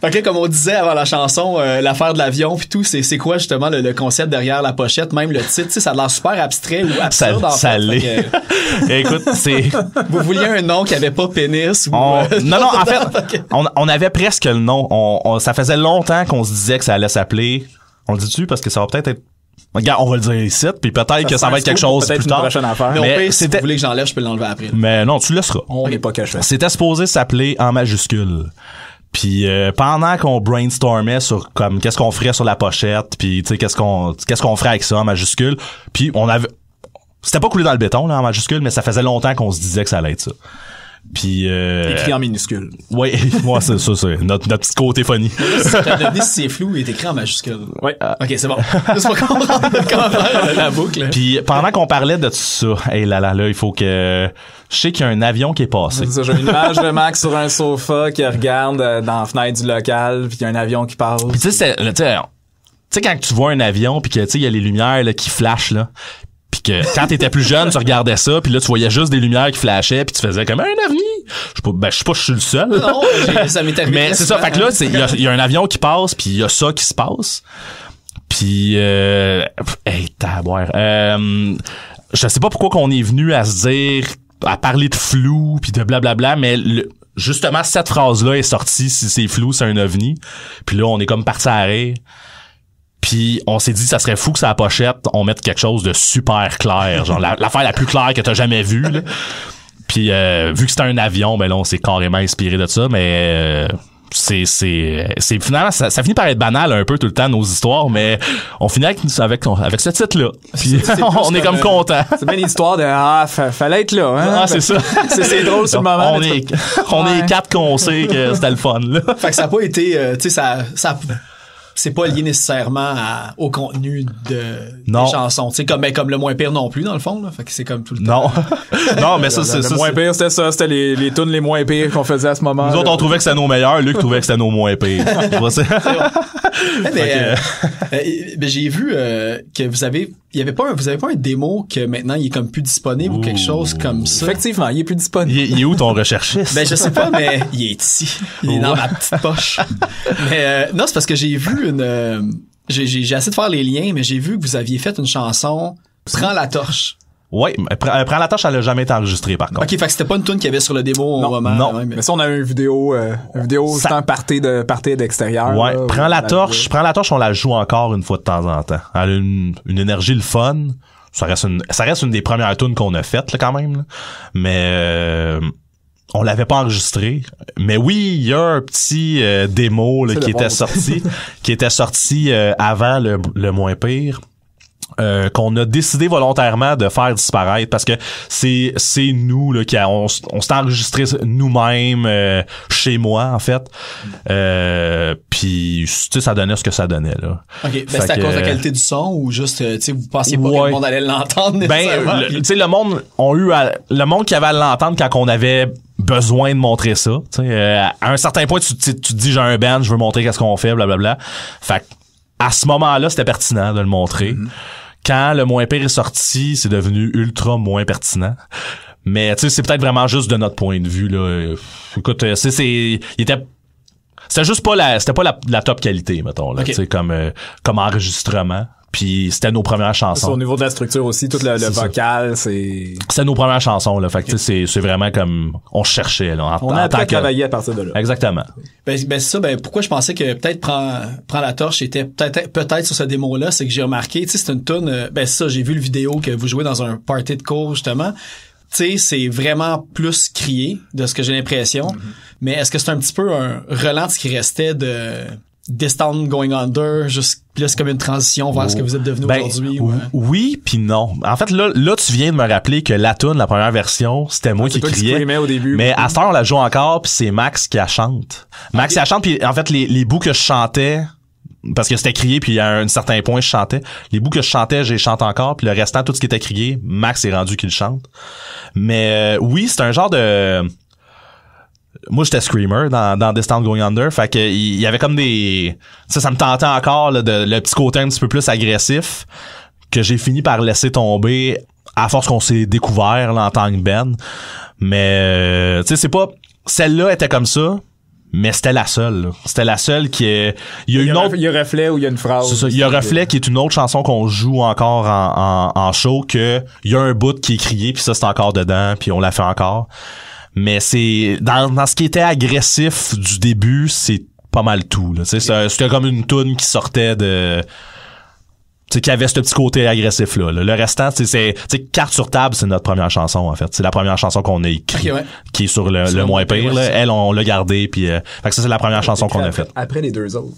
Fait que comme on disait avant la chanson, euh, l'affaire de l'avion puis tout, c'est, quoi justement le, concept derrière la pochette, même le titre, ça a l'air super abstrait ou absurde ça, l'est. Écoute, c'est... Vous vouliez un nom qui avait pas pénis ou... Euh, non, non, en fait, on, on, avait presque le nom. On, ça faisait longtemps qu'on se disait que ça allait s'appeler... On le dit-tu? Parce que ça va peut-être être Regarde, on va le dire ici, puis peut-être que ça va être quelque chose plus tard. Prochaine affaire. Mais, si vous voulez que j'enlève, je peux l'enlever après. Mais non, tu le laisseras. On n'est pas caché. C'était supposé s'appeler en majuscule. Puis euh, pendant qu'on brainstormait sur comme qu'est-ce qu'on ferait sur la pochette, puis tu sais qu'est-ce qu'on qu'est-ce qu'on ferait avec ça en majuscule, puis on avait c'était pas coulé dans le béton là en majuscule, mais ça faisait longtemps qu'on se disait que ça allait être ça. Puis euh, écrit en minuscule. Oui, moi c'est ça, c'est notre, notre petit côté funny. si c'est flou, il est écrit en majuscule. Oui. Ah. OK, c'est bon. C'est pas comprendre la boucle. Puis pendant qu'on parlait de tout ça, hey là là là, il faut que je sais qu'il y a un avion qui est passé. j'ai une image de Max sur un sofa qui regarde euh, dans la fenêtre du local, puis il y a un avion qui passe. Puis tu sais tu sais quand tu vois un avion puis que tu sais il y a les lumières qui flashent là puis que quand t'étais plus jeune, tu regardais ça, puis là tu voyais juste des lumières qui flashaient, puis tu faisais comme un OVNI !» Je ben je sais pas, je suis le seul. Non, ça m'est arrivé. Mais c'est ça, fait que là, il y a, un avion qui passe, puis il y a ça qui se passe. Puis, euh, hey, Euh, je sais pas pourquoi qu'on est venu à se dire, à parler de flou, puis de blablabla, mais justement, cette phrase-là est sortie, si c'est flou, c'est un ovni. Puis là, on est comme parti à puis on s'est dit ça serait fou que ça pochette on mette quelque chose de super clair, genre l'affaire la, la plus claire que t'as jamais vue. Là. Puis euh, vu que c'était un avion, ben là on s'est carrément inspiré de ça, mais euh, c'est c'est c'est finalement ça, finit par être banal un peu tout le temps nos histoires mais on finit avec avec, avec ce titre là puis on est comme contents. content c'est bien l'histoire de ah fallait être là hein? ah c'est ça c'est drôle sur le moment on est on est quatre qu'on sait que c'était le fun là fait que ça a pas été euh, tu sais ça ça c'est pas lié nécessairement au contenu de non. des chansons. C'est comme, mais ben, comme le moins pire non plus, dans le fond. Là. Fait c'est comme tout le temps. Non, non mais ça, c'est. Le, moins pire, c'était ça. C'était les, les tunes les moins pires qu'on faisait à ce moment. Nous autres, on trouvait que c'était nos meilleurs. Luc trouvait que c'était nos moins pires. Eh, mais, euh, euh, ben, j'ai vu euh, que vous avez il y avait pas un, vous avez pas un démo que maintenant il est comme plus disponible ou quelque chose comme ça. Effectivement, il est plus disponible. Il est, où ton recherchiste Ben je sais pas mais il est ici. Il est dans ma petite poche. mais non, c'est parce que j'ai vu une j'ai assez de faire les liens mais j'ai vu que vous aviez fait une chanson Prends la torche. Ouais, euh, prends, la torche, elle a jamais été enregistrée par contre. Ok, fait que c'était pas une tune qu'il y avait sur le démo au moment. Non, mais... on a une vidéo, euh, une vidéo de partie d'extérieur. Ouais, prends la, torche, prends la torche, on la joue encore une fois de temps en temps. Elle a une, énergie le fun. Ça reste une, ça reste une des premières tunes qu'on a faites quand même. Mais euh, on l'avait pas enregistrée. Mais oui, il y a un petit euh, démo là, qui, était sorti, qui était sorti, qui avant le, le moins pire euh, qu'on a décidé volontairement de faire disparaître parce que c'est c'est nous là qui on, s'est enregistré nous-mêmes euh, chez moi en fait euh, puis ça donnait ce que ça donnait là ok ben c'est à cause de la qualité du son ou juste euh, tu sais vous pensiez pas que le monde allait l'entendre ben tu sais le monde ont eu le monde qui avait à l'entendre quand on avait besoin de montrer ça à un certain point tu, tu te dis j'ai un band je veux montrer qu'est-ce qu'on fait blablabla bla, bla. fait à ce moment-là c'était pertinent de le montrer mm-hmm. Quand le moins pire est sorti, c'est devenu ultra moins pertinent. Mais tu sais, c'est peut-être vraiment juste de notre point de vue là. Écoute, euh, c'est c'est il était c'était juste pas la c'était pas la, top qualité mettons là, comme euh, comme enregistrement. Puis c'était nos premières chansons. Au niveau de la structure aussi, tout le, vocal, c'est. C'était nos premières chansons, là. Fait que sais, c'est vraiment comme on cherchait là. on a travaillé à partir de là. Exactement. Ben, ben, c'est ça. Ben pourquoi je pensais que peut-être prend prend la torche était peut-être peut-être sur ce démo là, c'est que j'ai remarqué, tu sais, c'est une tonne euh, Ben ça, j'ai vu le vidéo que vous jouez dans un party de cours justement tu sais, c'est vraiment plus crié de ce que j'ai l'impression. Mm-hmm. Mais est-ce que c'est un petit peu un relance qui restait de This Going Under, juste là c'est comme une transition vers ce que vous êtes devenu ben, aujourd'hui. Oui, puis non. En fait là, là tu viens de me rappeler que la tune, la première version, c'était moi ah, qui criais. mais à ce temps, on la joue encore, puis c'est Max qui la chante. Max qui la chante, puis en fait les, les bouts que je chantais parce que c'était crié puis à un certain point je chantais les bouts que je chantais j'ai chante encore puis le restant tout ce qui était crié Max est rendu qu'il chante mais euh, oui c'est un genre de moi j'étais screamer dans, dans This Going Under fait que il y avait comme des ça ça me tentait encore le petit côté un petit peu plus agressif que j'ai fini par laisser tomber à force qu'on s'est découvert là, en tant que Ben mais euh, tu sais c'est pas celle-là était comme ça mais c'était la seule. C'était la seule qui est. Il y a une autre. Il y a reflet ou il y a une phrase. il y a euh. reflet qui est une autre chanson qu'on joue encore en, en, show que il y a un bout qui est crié puis ça c'est encore dedans puis on la fait encore. Mais c'est dans, ce qui était agressif du début, c'est pas mal tout. C'était comme une toune qui sortait de sais, qui avait ce petit côté agressif là. Le restant, c'est carte sur table, c'est notre première chanson en fait. C'est la première chanson qu'on a écrite qui est sur le, le, moins pire. Là. Elle, on, l'a gardée puis euh, que ça c'est la première chanson qu'on a faite. Après les deux autres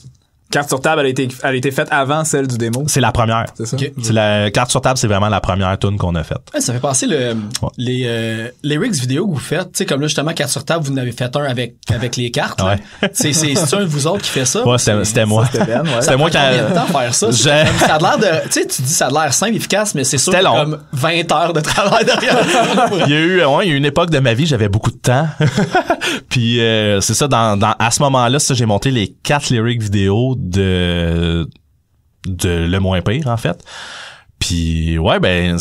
carte sur table, elle a été, a été faite avant celle du démo. C'est la première. C'est ça. la carte sur table, c'est vraiment la première tune qu'on a faite. ça fait passer le, les euh, lyrics vidéo que vous faites. Tu sais, comme là justement carte sur table, vous en avez fait un avec avec les cartes. C'est c'est un vous autres qui fait ça. Ouais, c'était moi. C'était ben, ouais. moi qui. A... Combien de temps faire ça Ça a l'air de. Tu sais, tu dis ça a l'air simple, et efficace, mais c'est sûr. Comme 20 heures de travail derrière. il y a eu, ouais, il y a une époque de ma vie, j'avais beaucoup de temps. Puis euh, c'est ça, dans, dans à ce moment-là, j'ai monté les quatre lyrics vidéo de, de le moins pire, en fait. Puis ouais, ben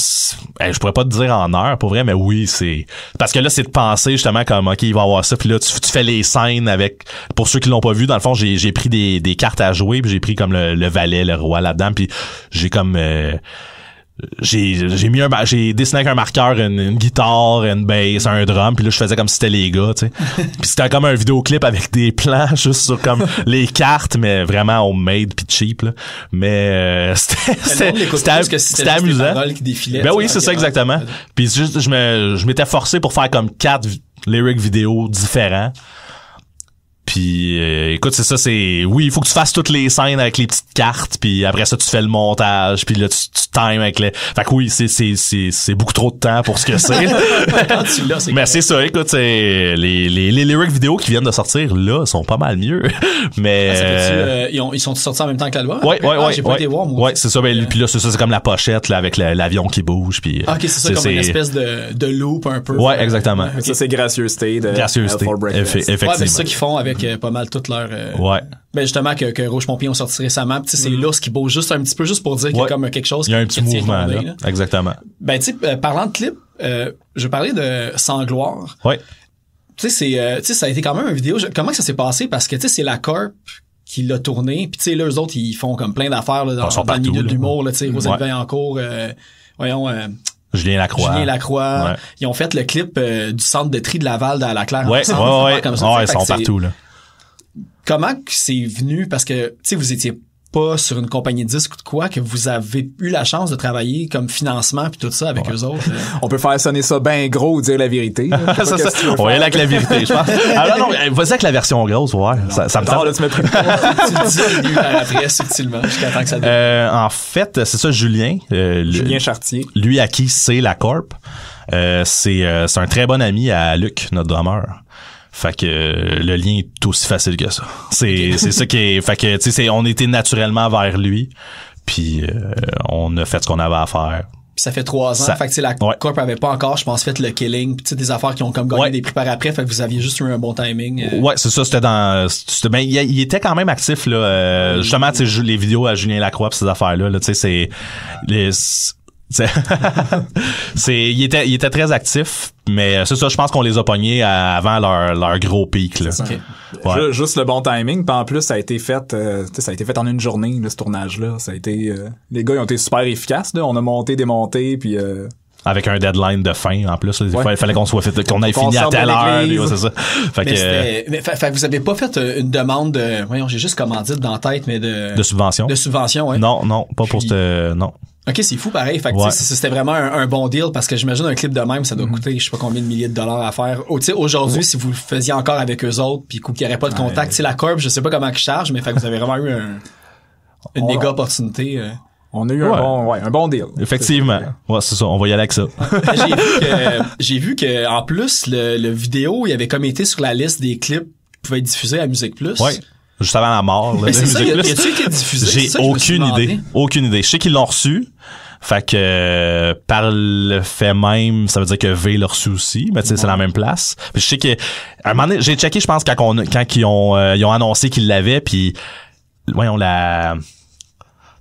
je pourrais pas te dire en heure pour vrai, mais oui, c'est parce que là c'est de penser justement comme OK, il va avoir ça, puis là tu, fais les scènes avec pour ceux qui l'ont pas vu, dans le fond, j'ai, j'ai pris des, des cartes à jouer, puis j'ai pris comme le, valet, le roi là-dedans, puis j'ai comme euh, j'ai mis j'ai dessiné avec un marqueur une, guitare une bass un drum puis là je faisais comme si c'était les gars tu sais puis c'était comme un vidéoclip avec des plans juste sur comme les cartes mais vraiment au made puis cheap là mais euh, c'était c'était c'était amusant ben oui c'est ça exactement puis juste je me je m'étais forcé pour faire comme quatre lyrics vidéo différents puis euh, écoute, c'est ça, c'est oui, il faut que tu fasses toutes les scènes avec les petites cartes, puis après ça tu fais le montage, puis là tu, tu times avec les Fait que oui, c'est c'est c'est c'est beaucoup trop de temps pour ce que c'est. Mais c'est ça, écoute, c'est les les les lyrics vidéo qui viennent de sortir là sont pas mal mieux. Mais ah, euh, euh, ils, ils sont sortis en même temps que la loi. Ouais, ouais, ah, ouais. J'ai pas été voir Ouais, c'est ça. Ben, puis là, c'est ça, c'est comme la pochette là avec l'avion qui bouge, puis. Ah, ok, c'est ça, comme une espèce de de loop un peu. Ouais, exactement. Ça c'est gracieuseté de. Gracieuseté. effectivement. c'est ça qu'ils font avec pas mal toute leur. Euh, ouais. mais ben, justement que, que Rouge Pompier ont sorti récemment, c'est mm qui bouge juste un petit peu juste pour dire qu'il y a comme quelque chose. Il y a un petit mouvement là. Exactement. Ben tu sais, euh, parlant de clip, euh, je parlais de Sangloire. gloire. Ouais. Tu sais, c'est, tu sais, ça a été quand même une vidéo. Comment ça s'est passé Parce que tu sais, c'est la corp qui l'a tourné. Puis tu sais, les autres, ils font comme plein d'affaires là, dans, le milieu de l'humour. Tu sais, mm-hmm. Rosette euh, voyons. Julien Lacroix. Julien Lacroix. Ouais. Ils ont fait le clip du centre de tri de Laval dans la Claire. Ouais, ouais, ouais. Comme ça, ouais ils sont partout, là. Comment c'est venu? Parce que, tu sais, vous étiez pas sur une compagnie de disques ou de quoi, que vous avez eu la chance de travailler comme financement puis tout ça avec eux autres. On peut faire sonner ça bien gros, dire la vérité. On là avec la vérité, je pense. Alors non, euh, vas-y avec la version grosse, Ouais. Ça, me tente. là, tu me subtilement, jusqu'à que ça euh, en fait, c'est ça, Julien. Euh, Julien Chartier. Lui à qui c'est la Corp. Euh, c'est un très bon ami à Luc, notre drummer. Fait que euh, le lien est aussi facile que ça. C'est c'est ça qui est fait que tu sais on était naturellement vers lui puis euh, on a fait ce qu'on avait à faire. Puis ça fait trois ans. fait que la Corp avait pas encore, je pense, fait le killing. Puis des affaires qui ont comme gagné des prix par après. Fait que vous aviez juste eu un bon timing. Euh. Ouais, c'est ça. C'était dans. C'était, ben, il, était quand même actif là. Justement, tu les vidéos à Julien Lacroix, ces affaires là. là tu sais, c'est c'est, il, était, il était très actif, mais c'est ça, je pense qu'on les a pognés avant leur, leur gros pic. Là. Juste le bon timing. Puis en plus, ça a été fait, euh, ça a été fait en une journée, là, ce tournage-là. Ça a été. Euh, les gars ils ont été super efficaces. Là. On a monté, démonté, puis. Euh, Avec un deadline de fin en plus. Il fallait qu'on soit fait, qu'on ait fini à telle heure. c'est ça. Fait que, vous avez pas fait une demande de. Voyons, j'ai juste comment dans la tête, mais de. De subvention. De subvention, ouais. Non, non, pas pour ce. Non. OK, c'est fou pareil. Fait c'était vraiment un, bon deal parce que j'imagine un clip de même, ça doit mhm. coûter je sais pas combien de milliers de dollars à faire. Aujourd'hui, si vous le faisiez encore avec eux autres puis qu'il n'y aurait pas de contact, c'est la Corp, je sais pas comment ils charge, mais fait vous avez vraiment eu une méga opportunité. Euh. On a eu un, bon, un bon deal. Effectivement. Ouais, c'est ça. On va y aller avec ça. j'ai vu que, en plus, le, vidéo, il avait comme été sur la liste des clips qui pouvaient être diffusés à Musique Plus. Ouais juste avant la mort. Là, Mais c'est qui est diffusé? J'ai aucune idée. Aucune idée. Je sais qu'ils l'ont reçu. Fait que euh, par le fait même, ça veut dire que V l'a reçu aussi, mais tu sais, c'est la même place. je sais que à un moment donné, j'ai checké, je pense, quand, quand ils, ont, euh, ils ont annoncé qu'ils l'avaient, puis voyons la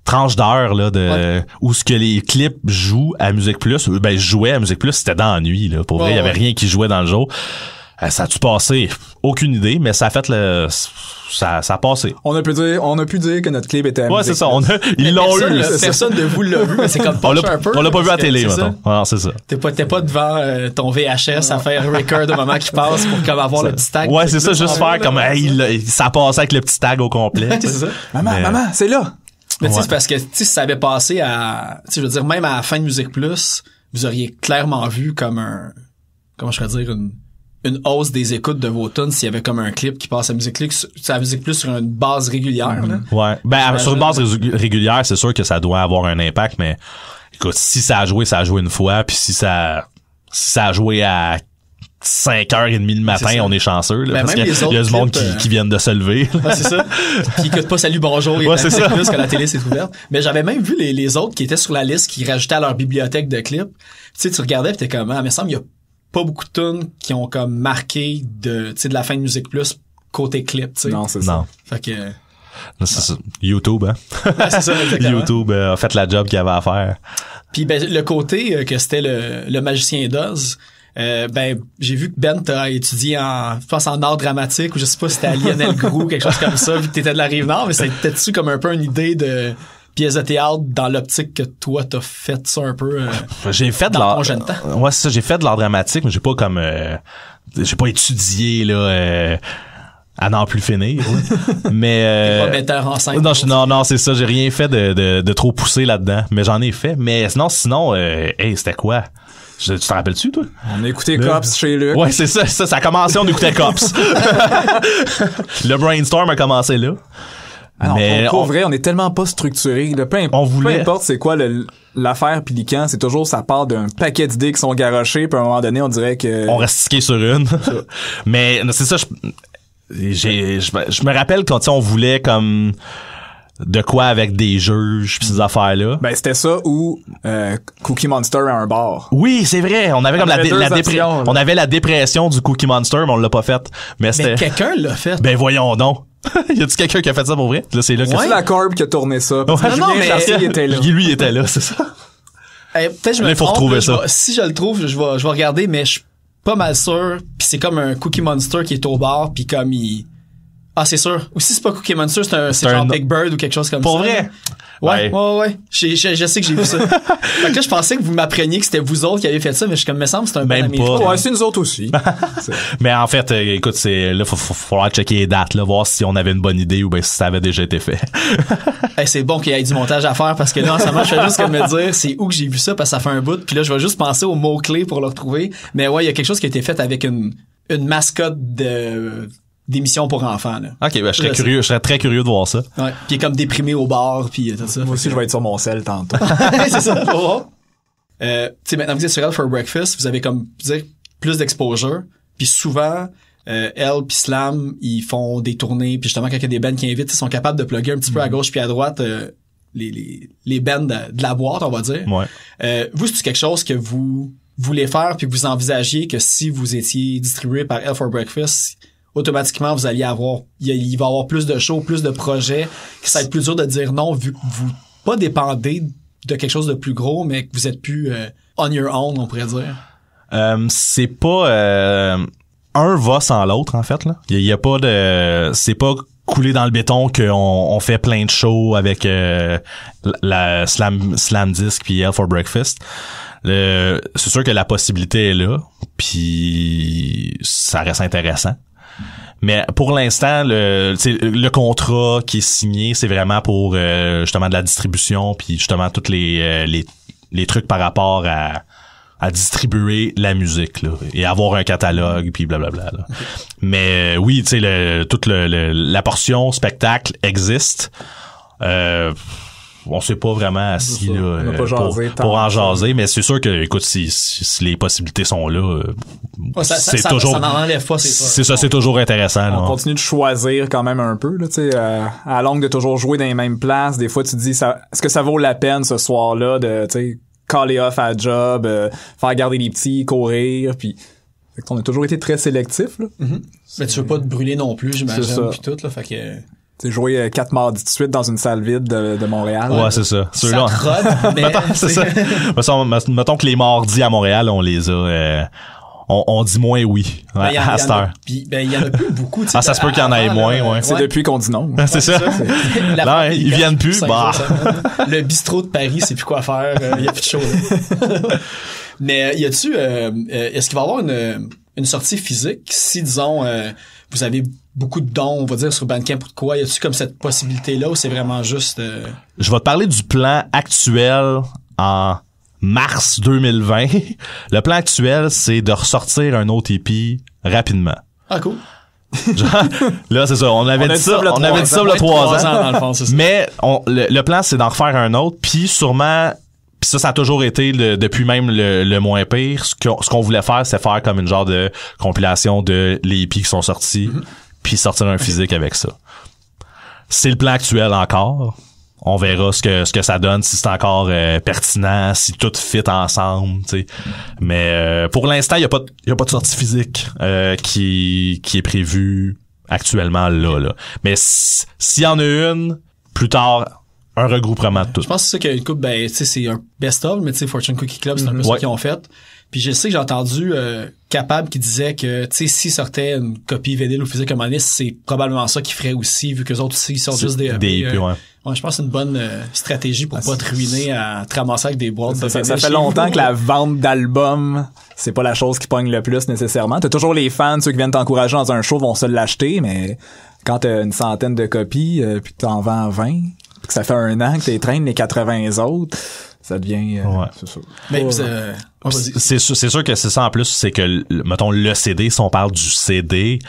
tranche d'heure là de où ce que les clips jouent à Musique Plus, ben jouaient à Musique Plus, c'était dans la nuit là. Pour vrai, il y avait rien qui jouait dans le jour. Euh, ça a-tu passé? Aucune idée, mais ça a fait le. Ça, ça a passé. On a pu dire, on a pu dire que notre clip était. Ouais, c'est ça. On ils l'ont eu. personne de vous l'a vu, mais c'est comme on l'a, on l'a pas vu à télé, maintenant. Ah, c'est ça. T'es pas, pas devant euh, ton VHS à faire record de moment qui passe pour comme avoir le petit tag. Ouais, c'est ça, juste faire comme, hey, ça passé avec le petit tag au complet. c'est ça. Maman, maman, c'est là. Mais tu sais, parce que, si ça avait passé à, tu je veux dire, même à la fin de Musique Plus, vous auriez clairement vu comme un, comment je pourrais dire, une, une hausse des écoutes de vos tunes s'il y avait comme un clip qui passe à musique ça musique plus sur une base régulière. Mm-hmm. Ouais. Ben sur une base régulière, c'est sûr que ça doit avoir un impact, mais écoute, si ça a joué, ça a joué une fois, puis si ça si ça a joué à 5h30 le matin, on est chanceux. Là, ben, parce qu'il y a du monde euh, qui, viennent de se lever. c'est ça. qui écoute pas Salut Bonjour et ouais, c'est plus que la télé s'est ouverte. Mais j'avais même vu les, les, autres qui étaient sur la liste qui rajoutaient à leur bibliothèque de clips. Tu sais, tu regardais pis t'es comme, ah, mais semble il y a pas beaucoup de tunes qui ont comme marqué de, de la fin de Musique Plus côté clip. Non, c'est ça. Fait que, YouTube, hein? ça, YouTube euh, a fait la job qu'il avait à faire. Puis ben, le côté euh, que c'était le, le, magicien d'Oz, euh, ben j'ai vu que Ben t'a étudié en je pense en art dramatique ou je sais pas si c'était à Lionel Grou quelque chose comme ça vu que t'étais de la rive nord mais ça tu comme un peu une idée de pièce de théâtre dans l'optique que toi t'as fait ça un peu euh, j'ai fait de l'art euh, j'ai fait de l'art dramatique mais j'ai pas comme euh, j'ai pas étudié là à n'en plus finir. mais pas Non, non, c'est ça. J'ai rien fait de, trop pousser là-dedans. Mais j'en ai fait. Mais sinon, sinon, hey, c'était quoi? tu te rappelles-tu, toi? On écoutait écouté Cops chez Luc. Ouais, c'est ça, ça. Ça a commencé, on écoutait Cops. le brainstorm a commencé là. Ah on... vrai, on est tellement pas structuré. Peu, importe c'est quoi le, l'affaire pilican c'est toujours ça part d'un paquet d'idées qui sont garochées, puis à un moment donné, on dirait que... On reste sur une. mais c'est ça, je... je, me rappelle quand on voulait comme de quoi avec des juges pis ces affaires là ben c'était ça ou euh, Cookie Monster à un bar oui c'est vrai on avait comme la, dépression on avait la dépression du Cookie Monster mais on l'a pas fait, mais, mais quelqu'un l'a fait ben voyons donc y a-tu quelqu'un qui a fait ça pour vrai? Là, c'est là que ouais. c'est la corbe qui a tourné ça. non, non, mais était là. Lui, il était là, c'est ça. Hey, peut-être je me faut retrouver ça. si je le trouve, je vais, regarder, mais je suis pas mal sûr. Puis c'est comme un Cookie Monster qui est au bar, puis comme il, ah, c'est sûr. Ou si c'est pas Cookie Monster, c'est un, c'est un... Big Bird ou quelque chose comme ça. Pour vrai? Ouais, ouais, ouais. Je, sais que j'ai vu ça. fait que là, je pensais que vous m'appreniez que c'était vous autres qui avez fait ça, mais je comme, me semble, c'est un bon ami. Ouais, c'est nous autres aussi. mais en fait, euh, écoute, c'est, là, faut, falloir checker les dates, là, voir si on avait une bonne idée ou ben si ça avait déjà été fait. c'est bon qu'il y ait du montage à faire parce que là, en ce moment, je fais juste comme me dire, c'est où que j'ai vu ça parce que ça fait un bout, puis là, je vais juste penser aux mots-clés pour le retrouver. Mais ouais, il y a quelque chose qui a été fait avec une, une mascotte de, d'émissions pour enfants. Là. Ok, ben, je serais curieux, je serais très curieux de voir ça. Ouais. Puis comme déprimé au bar, puis euh, tout ça. Moi aussi, je vais être sur mon sel tantôt. c'est ça. c'est euh, tu sais, maintenant vous êtes sur Elle for Breakfast, vous avez comme dire plus d'exposure, puis souvent euh, Elle puis Slam, ils font des tournées, puis justement quand il y a des bands qui invitent, ils sont capables de plugger un petit peu à mm. gauche puis à droite. Euh, les, les, les bands de, la boîte, on va dire. Ouais. Euh, vous, c'est quelque chose que vous voulez faire puis que vous envisagiez que si vous étiez distribué par Elle for Breakfast, automatiquement, vous allez avoir, il va y avoir plus de shows, plus de projets, ça va être plus dur de dire non vu que vous pas dépendez de quelque chose de plus gros, mais que vous êtes plus euh, on your own, on pourrait dire. Euh, c'est pas euh, un va sans l'autre en fait là. Il y, a pas de, c'est pas coulé dans le béton qu'on fait plein de shows avec euh, la slam slam disc puis Hell for Breakfast c'est sûr que la possibilité est là, puis ça reste intéressant. Mais pour l'instant, le, le contrat qui est signé, c'est vraiment pour euh, justement de la distribution, puis justement toutes euh, les, les, trucs par rapport à, à distribuer la musique et avoir un catalogue puis blablabla. Mais euh, oui, tu sais, toute le, le, la portion spectacle existe. Euh, on sait pas vraiment assis là, euh, pour, en jaser, mais c'est sûr que, écoute, si, si, les possibilités sont là, euh, ah, c'est toujours. c'est ça, c'est toujours intéressant. On continue de choisir quand même un peu, là, euh, à longue de toujours jouer dans les mêmes places. Des fois, tu te dis, est-ce que ça vaut la peine ce soir-là de, tu caller off à job, faire garder les petits, courir, puis. Fait on a toujours été très sélectif. Mm-hmm. Mais tu veux pas te brûler non plus, j'imagine, puis tout, là, fait que c'est jouer euh, quatre mardis de suite dans une salle vide de, Montréal. Ouais, c'est ça. Mais là c'est ça. Mettons que les mardis à Montréal, on les a. Euh, on, on, dit moins oui ben, à cette heure. Puis ben il y en a plus beaucoup. Ah ça se peut qu'il y en ait moins. ouais. C'est depuis qu'on dit non. c'est ça. ça Là, ils viennent plus. Bah. Le bistrot de Paris, c'est plus quoi faire. Il euh, y a plus de choses. Mais y a-tu Est-ce qu'il va y avoir une, une sortie physique si disons vous avez beaucoup de dons, on va dire, sur Bandcamp pour de quoi? Y a-tu comme cette possibilité-là ou c'est vraiment juste... Euh, Je vais te parler du plan actuel en mars 2020. Le plan actuel, c'est de ressortir un autre EP rapidement. Ah, cool. là, c'est ça. On avait dit ça, on avait dit ça le 3 ans. dans le fond, ça. Mais le, plan, c'est d'en refaire un autre, puis sûrement... Puis ça, ça a toujours été, depuis même le, moins pire, ce qu'on, voulait faire, c'est faire comme une genre de compilation de les qui sont sortis. Mm-hmm puis sortir un physique avec ça. C'est le plan actuel encore. On verra ce que ce que ça donne, si c'est encore euh, pertinent, si tout fit ensemble. Mais euh, pour l'instant, il n'y a, pas de, y a pas de sortie physique euh, qui, qui est prévue actuellement là. là. Mais s'il y en a une, plus tard, un regroupement de tout. Je pense que c'est ça qu'il y a une coupe, ben, c'est un best-of, mais Fortune Cookie Club, c'est un peu qu'ils ont fait. Puis je sais que j'ai entendu euh, Capable qui disait que tu sais s'il sortait une copie vénile ou physique comme c'est probablement ça qu'il ferait aussi vu que les autres aussi ils sortent juste des, des e euh. e ouais. je pense que c'est une bonne euh, stratégie pour ah, pas te ruiner à te ramasser avec des boîtes. Ça, fait longtemps que la vente d'albums, c'est pas la chose qui pogne le plus nécessairement. T'as toujours les fans, ceux qui viennent t'encourager dans un show vont se l'acheter, mais quand t'as une centaine de copies puis que t'en vends 20, puis que ça fait un an que t'es traînes les 80 autres, ça devient euh, oh, oh, c'est sûr. c'est sûr, que c'est ça en plus, c'est que mettons le CD, si on parle du CD,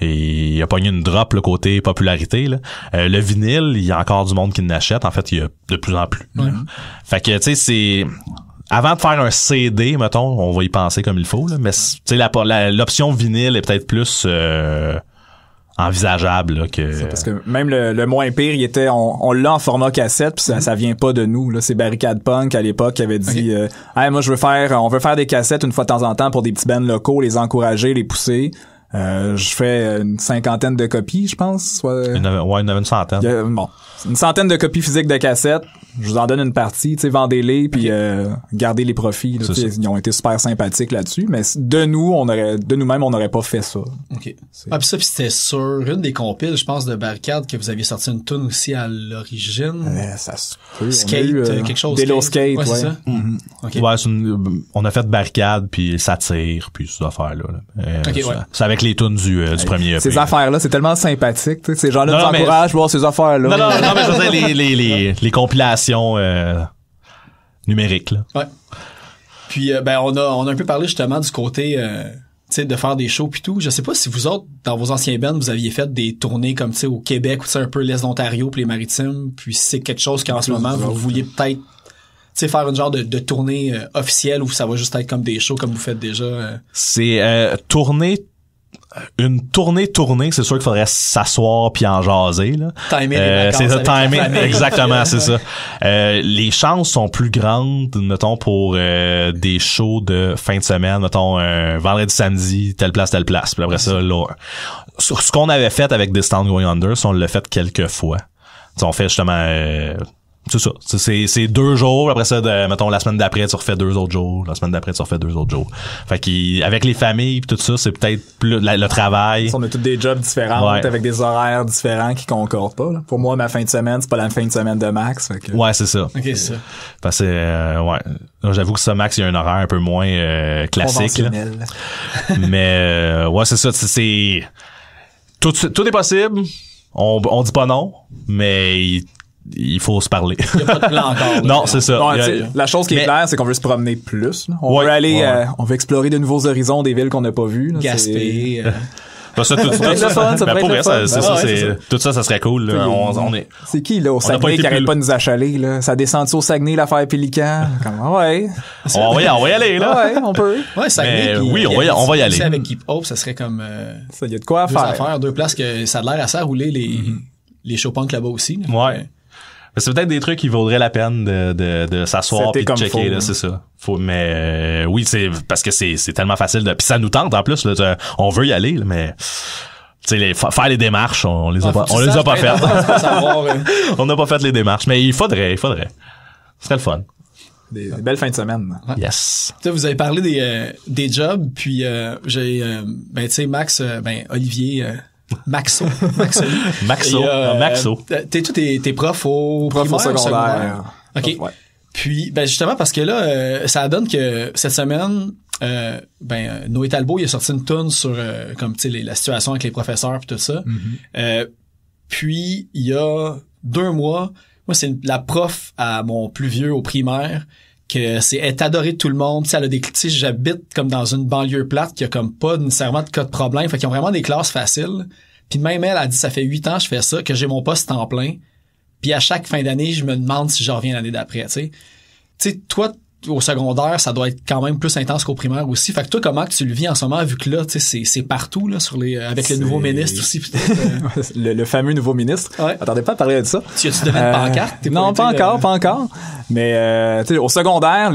et il a eu une drop le côté popularité là. Euh, le vinyle, il y a encore du monde qui l'achète, en fait, il y a de plus en plus. Fait que tu sais c'est avant de faire un CD, mettons, on va y penser comme il faut là, mais tu sais l'option vinyle est peut-être plus euh, envisageable que parce que même le, moins pire il était on, l'a en format cassette puis ça, vient pas de nous là c'est Barricade Punk à l'époque qui avait dit ah moi je veux faire on veut faire des cassettes une fois de temps en temps pour des petits bands locaux les encourager les pousser euh, je fais une cinquantaine de copies je pense soit... ouais une, une centaine bon une centaine de copies physiques de cassettes je vous en donne une partie, tu sais, vendez-les puis euh, gardez les profits. ils ont été super sympathiques là-dessus, mais de nous, on aurait, de nous-mêmes, on n'aurait pas fait ça. Ok. Ah puis ça, puis c'était sur une des compiles, je pense, de Barricade que vous aviez sorti une tune aussi à l'origine. Euh, ça se peut. Skate, euh, euh, quelque chose. Délo skate, ouais. Ça? Mm-hmm. on a fait Barricade puis Satire puis ces affaires là. C'est avec les tunes du, du premier Ces affaires là, c'est tellement sympathique, tu sais, ces gens-là nous encouragent voir ces affaires là. Non non, non mais je veux dire, les, les, les compilations euh, numérique. Ouais. Puis euh, ben on a on a un peu parlé justement du côté euh, sais, de faire des shows puis tout. Je sais pas si vous autres dans vos anciens bands vous aviez fait des tournées comme au Québec ou un peu l'est d'Ontario puis les Maritimes, puis c'est quelque chose qu'en ce moment vous vouliez peut-être sais, faire une genre de, tournée officielle ou ça va juste être comme des shows comme vous faites déjà? C'est euh, tournée une tournée tournée, c'est sûr qu'il faudrait s'asseoir puis en jaser là. Timer euh, c'est ça, exactement, c'est ça. Euh, les chances sont plus grandes mettons pour euh, des shows de fin de semaine, mettons vendredi samedi telle place telle place. après ça sur ce qu'on avait fait avec Stand Going Under, on l'a fait quelques fois. on fait justement c'est ça. C'est, deux jours. Après ça, de, mettons, la semaine d'après, tu refais deux autres jours. La semaine d'après, tu refais deux autres jours. Fait avec les familles pis tout ça, c'est peut-être plus le travail. On a tous des jobs différents, avec des horaires différents qui concordent pas. Pour moi, ma fin de semaine, c'est pas la fin de semaine de Max. Ouais, c'est ça. Ok, c'est Parce que, euh, ouais. J'avoue que ça, Max, il y a un horaire un peu moins euh, classique. Mais, euh, ouais, c'est ça. C'est, tout, tout est possible. On, on dit pas non, mais il faut se parler. Il n'y a pas de plan encore. non, c'est ça. La chose qui est claire, c'est qu'on veut se promener plus. On veut aller, euh, on veut explorer de nouveaux horizons, des villes qu'on n'a pas vues. Là, Gaspé. Euh. Bah, ça, tout, ça, ça, fun, ben, pour vrai, ça, ah, tout ça, ça serait cool. On, euh, est. C'est qui là au Saguenay qui n'arrête pas de nous achaler là Ça descend au Saguenay l'affaire Pélican ah ouais. on, va y, aller là. Ouais, on peut. Ouais, Saguenay. oui, on va y, on va aller. Avec Keep Hope, ça serait comme. Ça y a de quoi faire. Deux places que ça a l'air assez à rouler les mm-hmm. les là-bas aussi. Ouais c'est peut-être des trucs qui vaudraient la peine de, de, s'asseoir et de checker, là, hein. c'est ça. Faut, mais euh, oui, c'est parce que c'est, c'est tellement facile de. Puis ça nous tente en plus, on veut y aller, là, mais. Les, faire les démarches, on les a pas, on les a pas faites. Euh. on n'a pas fait les démarches, mais il faudrait, il faudrait. Ce serait le fun. Des, des, belles fins de semaine. Yes. vous avez parlé des, euh, des jobs, puis j'ai, ben tu sais, Max, ben Olivier, Maxo. Maxo. Maxo. Euh, Maxo. T'es tout tes, au prof au secondaire. Hein. OK. Puis, ben justement, parce que là, euh, ça donne que cette semaine, euh, ben, Noé Talbot, il a sorti une tonne sur, comme, tu la situation avec les professeurs et tout ça. Mm-hmm. puis, il y a deux mois, moi, c'est la prof à mon plus vieux au primaire que c'est est adoré de tout le monde. Ça a des j'habite comme dans une banlieue plate qui a comme pas nécessairement de cas de problème. Fait qu'ils ont vraiment des classes faciles. Puis même elle a dit ça fait huit ans que je fais ça, que j'ai mon poste en plein. Puis à chaque fin d'année, je me demande si je reviens l'année d'après. Tu sais, toi, au secondaire, ça doit être quand même plus intense qu'au primaire aussi. Fait que toi, comment tu le vis en ce moment, vu que là, tu sais, c'est partout, là, sur les, euh, avec le nouveau ministre aussi. Euh? le, le, fameux nouveau ministre. Ouais. Attendez pas à parler de ça. Tu as-tu euh, Non, pas, encore, pas encore. Mais au secondaire,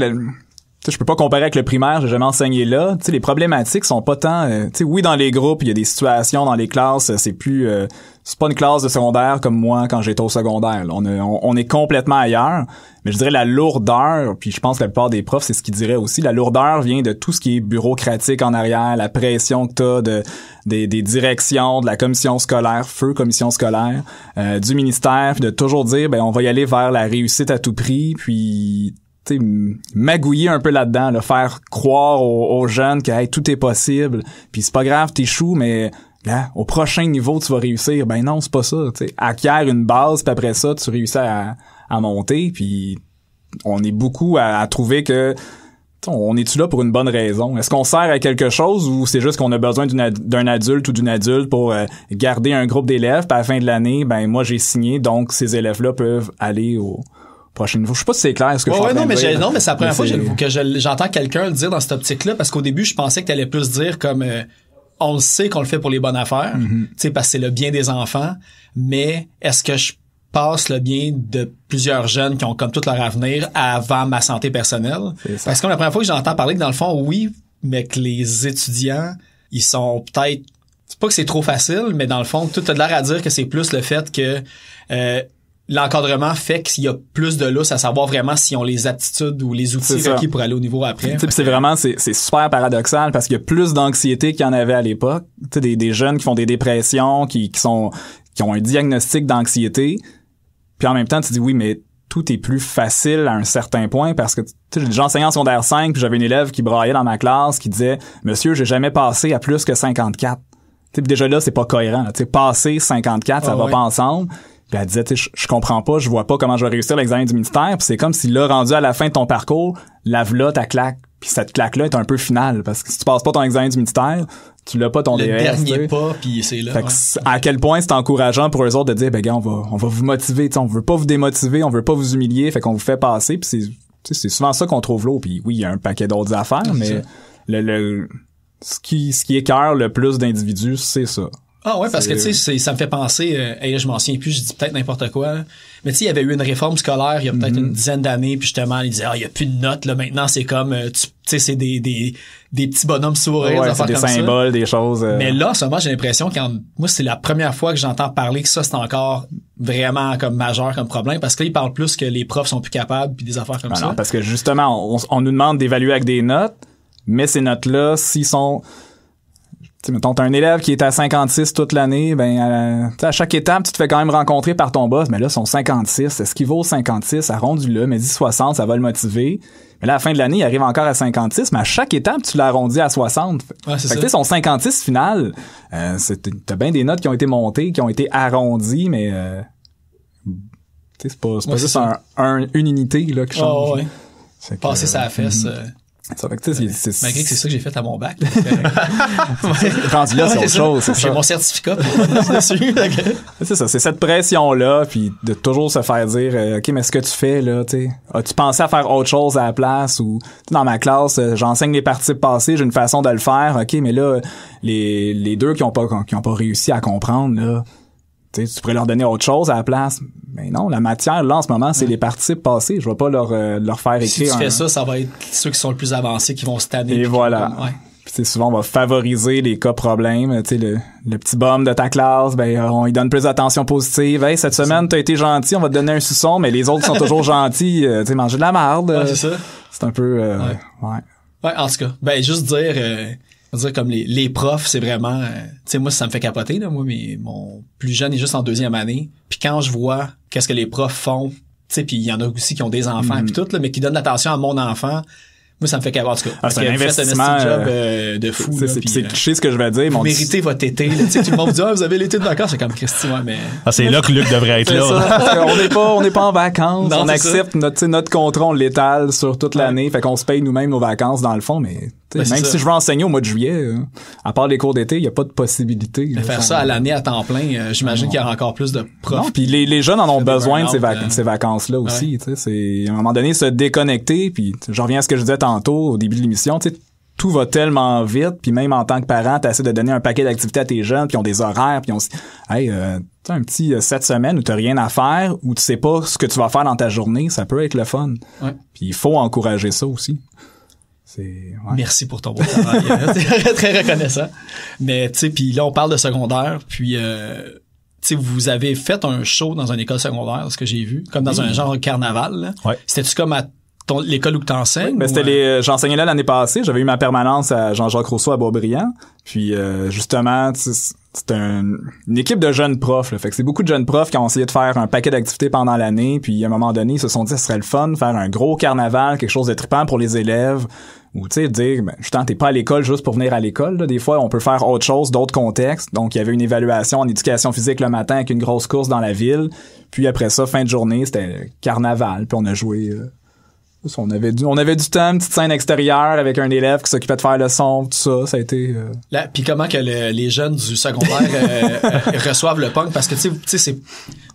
je peux pas comparer avec le primaire, j'ai jamais enseigné là. Tu sais, les problématiques sont pas tant. Euh, tu sais, oui, dans les groupes, il y a des situations dans les classes, euh, c'est plus. Euh, c'est pas une classe de secondaire comme moi quand j'étais au secondaire. On, est, complètement ailleurs. Mais je dirais la lourdeur, puis je pense que la plupart des profs, c'est ce qu'ils diraient aussi. La lourdeur vient de tout ce qui est bureaucratique en arrière, la pression que t'as de des, directions, de la commission scolaire, feu commission scolaire, du ministère, puis de toujours dire ben on va y aller vers la réussite à tout prix. Puis magouiller un peu là-dedans, là, faire croire aux, jeunes que tout est possible, puis c'est pas grave, t'échoues, mais là, au prochain niveau, tu vas réussir. Ben non, c'est pas ça. T'sais. Acquiert une base, puis après ça, tu réussis à, à monter, puis on est beaucoup à, trouver que on est-tu là pour une bonne raison? Est-ce qu'on sert à quelque chose ou c'est juste qu'on a besoin d'un adulte ou d'une adulte pour euh, garder un groupe d'élèves, puis à la fin de l'année, ben moi j'ai signé, donc ces élèves-là peuvent aller au, prochaine fois. Je sais pas si c'est clair ce que non, mais c'est la première fois que j'entends quelqu'un le dire dans cette optique-là, parce qu'au début, je pensais que t'allais plus dire comme euh, on le sait qu'on le fait pour les bonnes affaires, mm-hmm. parce que c'est le bien des enfants, mais est-ce que je passe le bien de plusieurs jeunes qui ont comme tout leur avenir avant ma santé personnelle? Parce que la première fois que j'entends parler que dans le fond, oui, mais que les étudiants, ils sont peut-être c'est pas que c'est trop facile, mais dans le fond, tout a l'air à dire que c'est plus le fait que euh, l'encadrement fait qu'il y a plus de lousse à savoir vraiment si on les aptitudes ou les outils requis pour aller au niveau après. C'est vraiment c'est super paradoxal parce qu'il y a plus d'anxiété qu'il y en avait à l'époque. Des, des jeunes qui font des dépressions, qui, sont qui ont un diagnostic d'anxiété. Puis en même temps, tu dis oui, mais tout est plus facile à un certain point parce que j'enseignais en secondaire 5 puis j'avais une élève qui braillait dans ma classe qui disait "Monsieur, j'ai jamais passé à plus que 54." déjà là, c'est pas cohérent. Là. passer 54, ah ça va pas ensemble. Puis elle disait, je comprends pas, je vois pas comment je vais réussir l'examen du ministère. Puis c'est comme si là, rendu à la fin de ton parcours, lave-là ta claque. Puis cette claque-là est un peu finale, parce que si tu passes pas ton examen du ministère, tu l'as pas ton le e dernier pas puis c'est là à quel point c'est encourageant pour eux autres de dire ben gars on va on va vous motiver On on veut pas vous démotiver on veut pas vous humilier fait qu'on vous fait passer puis c'est c'est souvent ça qu'on trouve l'eau puis oui il y a un paquet d'autres affaires mais le, ce qui ce qui écœure le plus d'individus c'est ça ah ouais, parce que tu sais, ça me fait penser, euh, je m'en souviens plus, je dis peut-être n'importe quoi. Mais tu sais, il y avait eu une réforme scolaire il y a peut-être mm-hmm. une dizaine d'années, puis justement, ils disaient, il n'y ah, a plus de notes, là, maintenant, c'est comme, euh, tu sais, c'est des, des, des petits bonhommes sourires, ouais, des, des comme symboles, des choses. Euh. Mais là, seulement, j'ai l'impression que moi, c'est la première fois que j'entends parler que ça, c'est encore vraiment comme majeur comme problème, parce que là, ils parlent plus que les profs sont plus capables, puis des affaires comme ah ça. Non, parce que justement, on, on nous demande d'évaluer avec des notes, mais ces notes-là, s'ils sont sais, mettons, t'as un élève qui est à 56 toute l'année, ben, à, à, chaque étape, tu te fais quand même rencontrer par ton boss. Mais là, son 56, est-ce qu'il vaut 56? Arrondis-le, mais dis 60, ça va le motiver. Mais là, à la fin de l'année, il arrive encore à 56, mais à chaque étape, tu l'arrondis à 60. Ouais, fait que son 56 final, euh, t'as bien des notes qui ont été montées, qui ont été arrondies, mais euh, c'est pas, c'est juste un, une unité là, qui change. Oh, ouais. Passer sa euh, fesse. Mhm. Euh, ça c'est, Malgré que c'est ça que j'ai fait à mon bac. Euh, rendu là, c'est chose. J'ai mon certificat euh, c'est ça, c'est cette pression-là, puis de toujours se faire dire, euh, OK, mais ce que tu fais, là, tu as-tu pensé à faire autre chose à la place ou, dans ma classe, j'enseigne les parties passées, j'ai une façon de le faire, OK, mais là, les, les deux qui ont pas, qui ont pas réussi à comprendre, là, tu pourrais leur donner autre chose à la place. Mais non, la matière, là, en ce moment, c'est les participes passés. Je vais pas leur, euh, leur faire écrire. Si tu fais ça, ça va être ceux qui sont le plus avancés qui vont se tanner. Et voilà. souvent, on va favoriser les cas problèmes. Tu le, le petit bum de ta classe, ben, euh, on lui donne plus d'attention positive. Hey, cette semaine, t'as été gentil, on va te donner un suçon, mais les autres sont toujours gentils. Euh, tu sais, manger de la merde. c'est ça. C'est un peu, euh, ouais. ouais. en tout cas. Ben, juste dire, on dire comme les, les profs, c'est vraiment, euh, tu sais moi ça me fait capoter là, moi mais mon plus jeune est juste en deuxième année, puis quand je vois qu'est-ce que les profs font, tu sais puis il y en a aussi qui ont des enfants mhm. puis tout là, mais qui donnent l'attention à mon enfant. Moi, ça me fait capoter. Ah, c'est un investissement un euh, euh, de fou. C'est touché, ce que je vais dire. Mon méritez votre été. Là, tout le monde dit ah, vous avez l'été de vacances. C'est comme Christy, mais. Ah, c'est là que Luc devrait être là. on n'est pas, on pas en vacances. on accepte notre, notre contrat, on l'étale sur toute l'année. Fait qu'on se paye nous-mêmes nos vacances dans le fond, mais ben, même si je veux enseigner au mois de juillet, euh, à part les cours d'été, il n'y a pas de possibilité. faire ça à euh, l'année à temps plein, euh, j'imagine qu'il y aura encore plus de profs. puis les, jeunes en ont besoin de ces, vacances-là aussi. à un moment donné se déconnecter. Puis je reviens à ce que je disais tantôt au début de l'émission. Tout va tellement vite, puis même en tant que parent, tu t'essaies de donner un paquet d'activités à tes jeunes, puis ils ont des horaires, puis on se hey, t'as un petit cette semaines où t'as rien à faire, où tu sais pas ce que tu vas faire dans ta journée, ça peut être le fun. Ouais. Puis il faut encourager ça aussi. Merci pour ton beau travail. Hein. c'est très reconnaissant. Mais tu sais, puis là on parle de secondaire, puis euh, tu sais, vous avez fait un show dans une école secondaire, ce que j'ai vu, comme dans un genre carnaval. Ouais. C'était-tu comme à l'école où tu enseignes? c'était euh? les, euh, j'enseignais là l'année passée. J'avais eu ma permanence à Jean-Jacques Rousseau à Beaubriand. Puis, euh, justement, c'est une équipe de jeunes profs. Là. Fait que c'est beaucoup de jeunes profs qui ont essayé de faire un paquet d'activités pendant l'année, puis à un moment donné, ils se sont dit ce serait le fun, faire un gros carnaval, quelque chose de trippant pour les élèves. Ou tu sais, dire ben, je t'es pas à l'école juste pour venir à l'école. Des fois, on peut faire autre chose, d'autres contextes. Donc, il y avait une évaluation en éducation physique le matin avec une grosse course dans la ville. Puis après ça, fin de journée, c'était carnaval, puis on a joué. Euh, on avait du, on avait du temps, une petite scène extérieure avec un élève qui s'occupait de faire le son, tout ça, ça a été. Euh, Là, puis comment que les jeunes du secondaire euh, euh, reçoivent le punk parce que tu sais, c'est,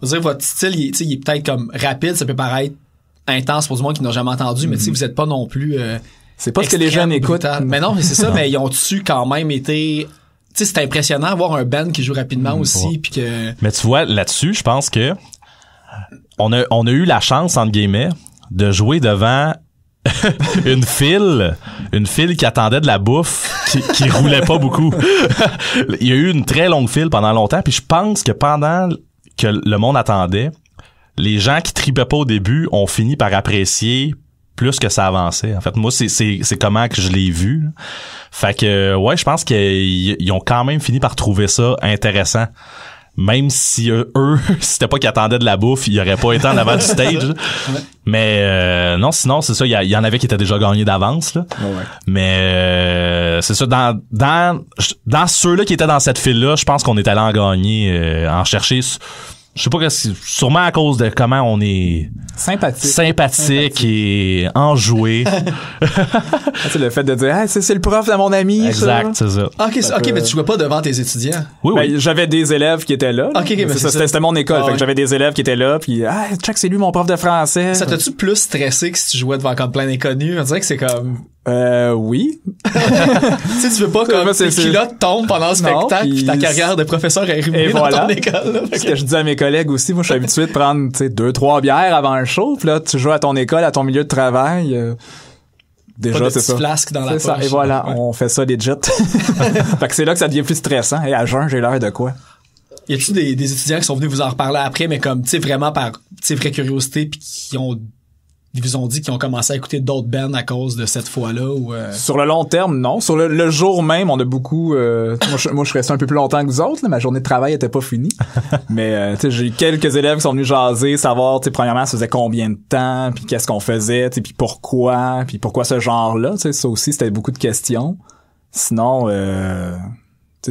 votre style, il, est peut-être comme rapide, ça peut paraître intense pour du monde qui n'a jamais entendu, mais tu sais, mm-hmm. vous êtes pas non plus. c'est pas ce que les jeunes écoutent. Mais non, mais c'est ça, mais ils ont tu quand même été. Tu sais, c'est impressionnant voir un band qui joue rapidement mm-hmm. aussi, puis que. Mais tu vois, là-dessus, je pense que on a, on a eu la chance, entre guillemets, de jouer devant une file, une file qui attendait de la bouffe, qui, roulait pas beaucoup. Il y a eu une très longue file pendant longtemps, puis je pense que pendant que le monde attendait, les gens qui tripaient pas au début ont fini par apprécier plus que ça avançait. En fait, moi, c'est comment que je l'ai vu. Fait que, ouais, je pense qu'ils ont quand même fini par trouver ça intéressant même si euh, eux, c'était pas qu'ils attendaient de la bouffe, ils auraient pas été en avant du stage. Mais euh, non, sinon, c'est ça, il y, en avait qui étaient déjà gagnés d'avance. Mais euh, c'est ça, dans, dans, dans ceux-là qui étaient dans cette file-là, je pense qu'on est allé en gagner, en chercher je sais pas que c'est sûrement à cause de comment on est sympathique, sympathique, et enjoué. Ah, c'est le fait de dire Ah, c'est le prof de mon ami. Exact, c'est ça. Ah, ok, mais tu jouais pas devant tes étudiants. Oui, oui. Ben, j'avais des élèves qui étaient là. Ok, c'était mon école. Ah, j'avais des élèves qui étaient là, puis ah, check, c'est lui mon prof de français. Ça t'as tu plus stressé que si tu jouais devant comme plein d'inconnus On dirait que c'est comme euh, oui. tu sais, tu veux pas comme tes là tombent pendant le spectacle non, pis ta carrière de professeur est ruinée dans voilà. ton école. Là, Ce que je dis à mes collègues aussi, moi, je suis habitué de prendre, tu sais, deux, trois bières avant le show, pis là, tu joues à ton école, à ton milieu de travail. Euh, déjà, c'est ça. flasque dans la poche. Ça. Et voilà, on fait ça legit. fait que c'est là que ça devient plus stressant. Et à jeun, j'ai l'air de quoi? Y a-tu des, des étudiants qui sont venus vous en reparler après, mais comme, tu sais, vraiment par, tu sais, vraie curiosité, puis qui ont vous ont dit qu'ils ont commencé à écouter d'autres bands à cause de cette fois-là ou euh? Sur le long terme, non. Sur le, jour même, on a beaucoup. Euh, moi, je, suis resté un peu plus longtemps que vous autres. Ma journée de travail était pas finie. Mais euh, j'ai eu quelques élèves qui sont venus jaser, savoir, tu premièrement, ça faisait combien de temps, puis qu'est-ce qu'on faisait, puis pourquoi, puis pourquoi ce genre-là. tu Ça aussi, c'était beaucoup de questions. Sinon,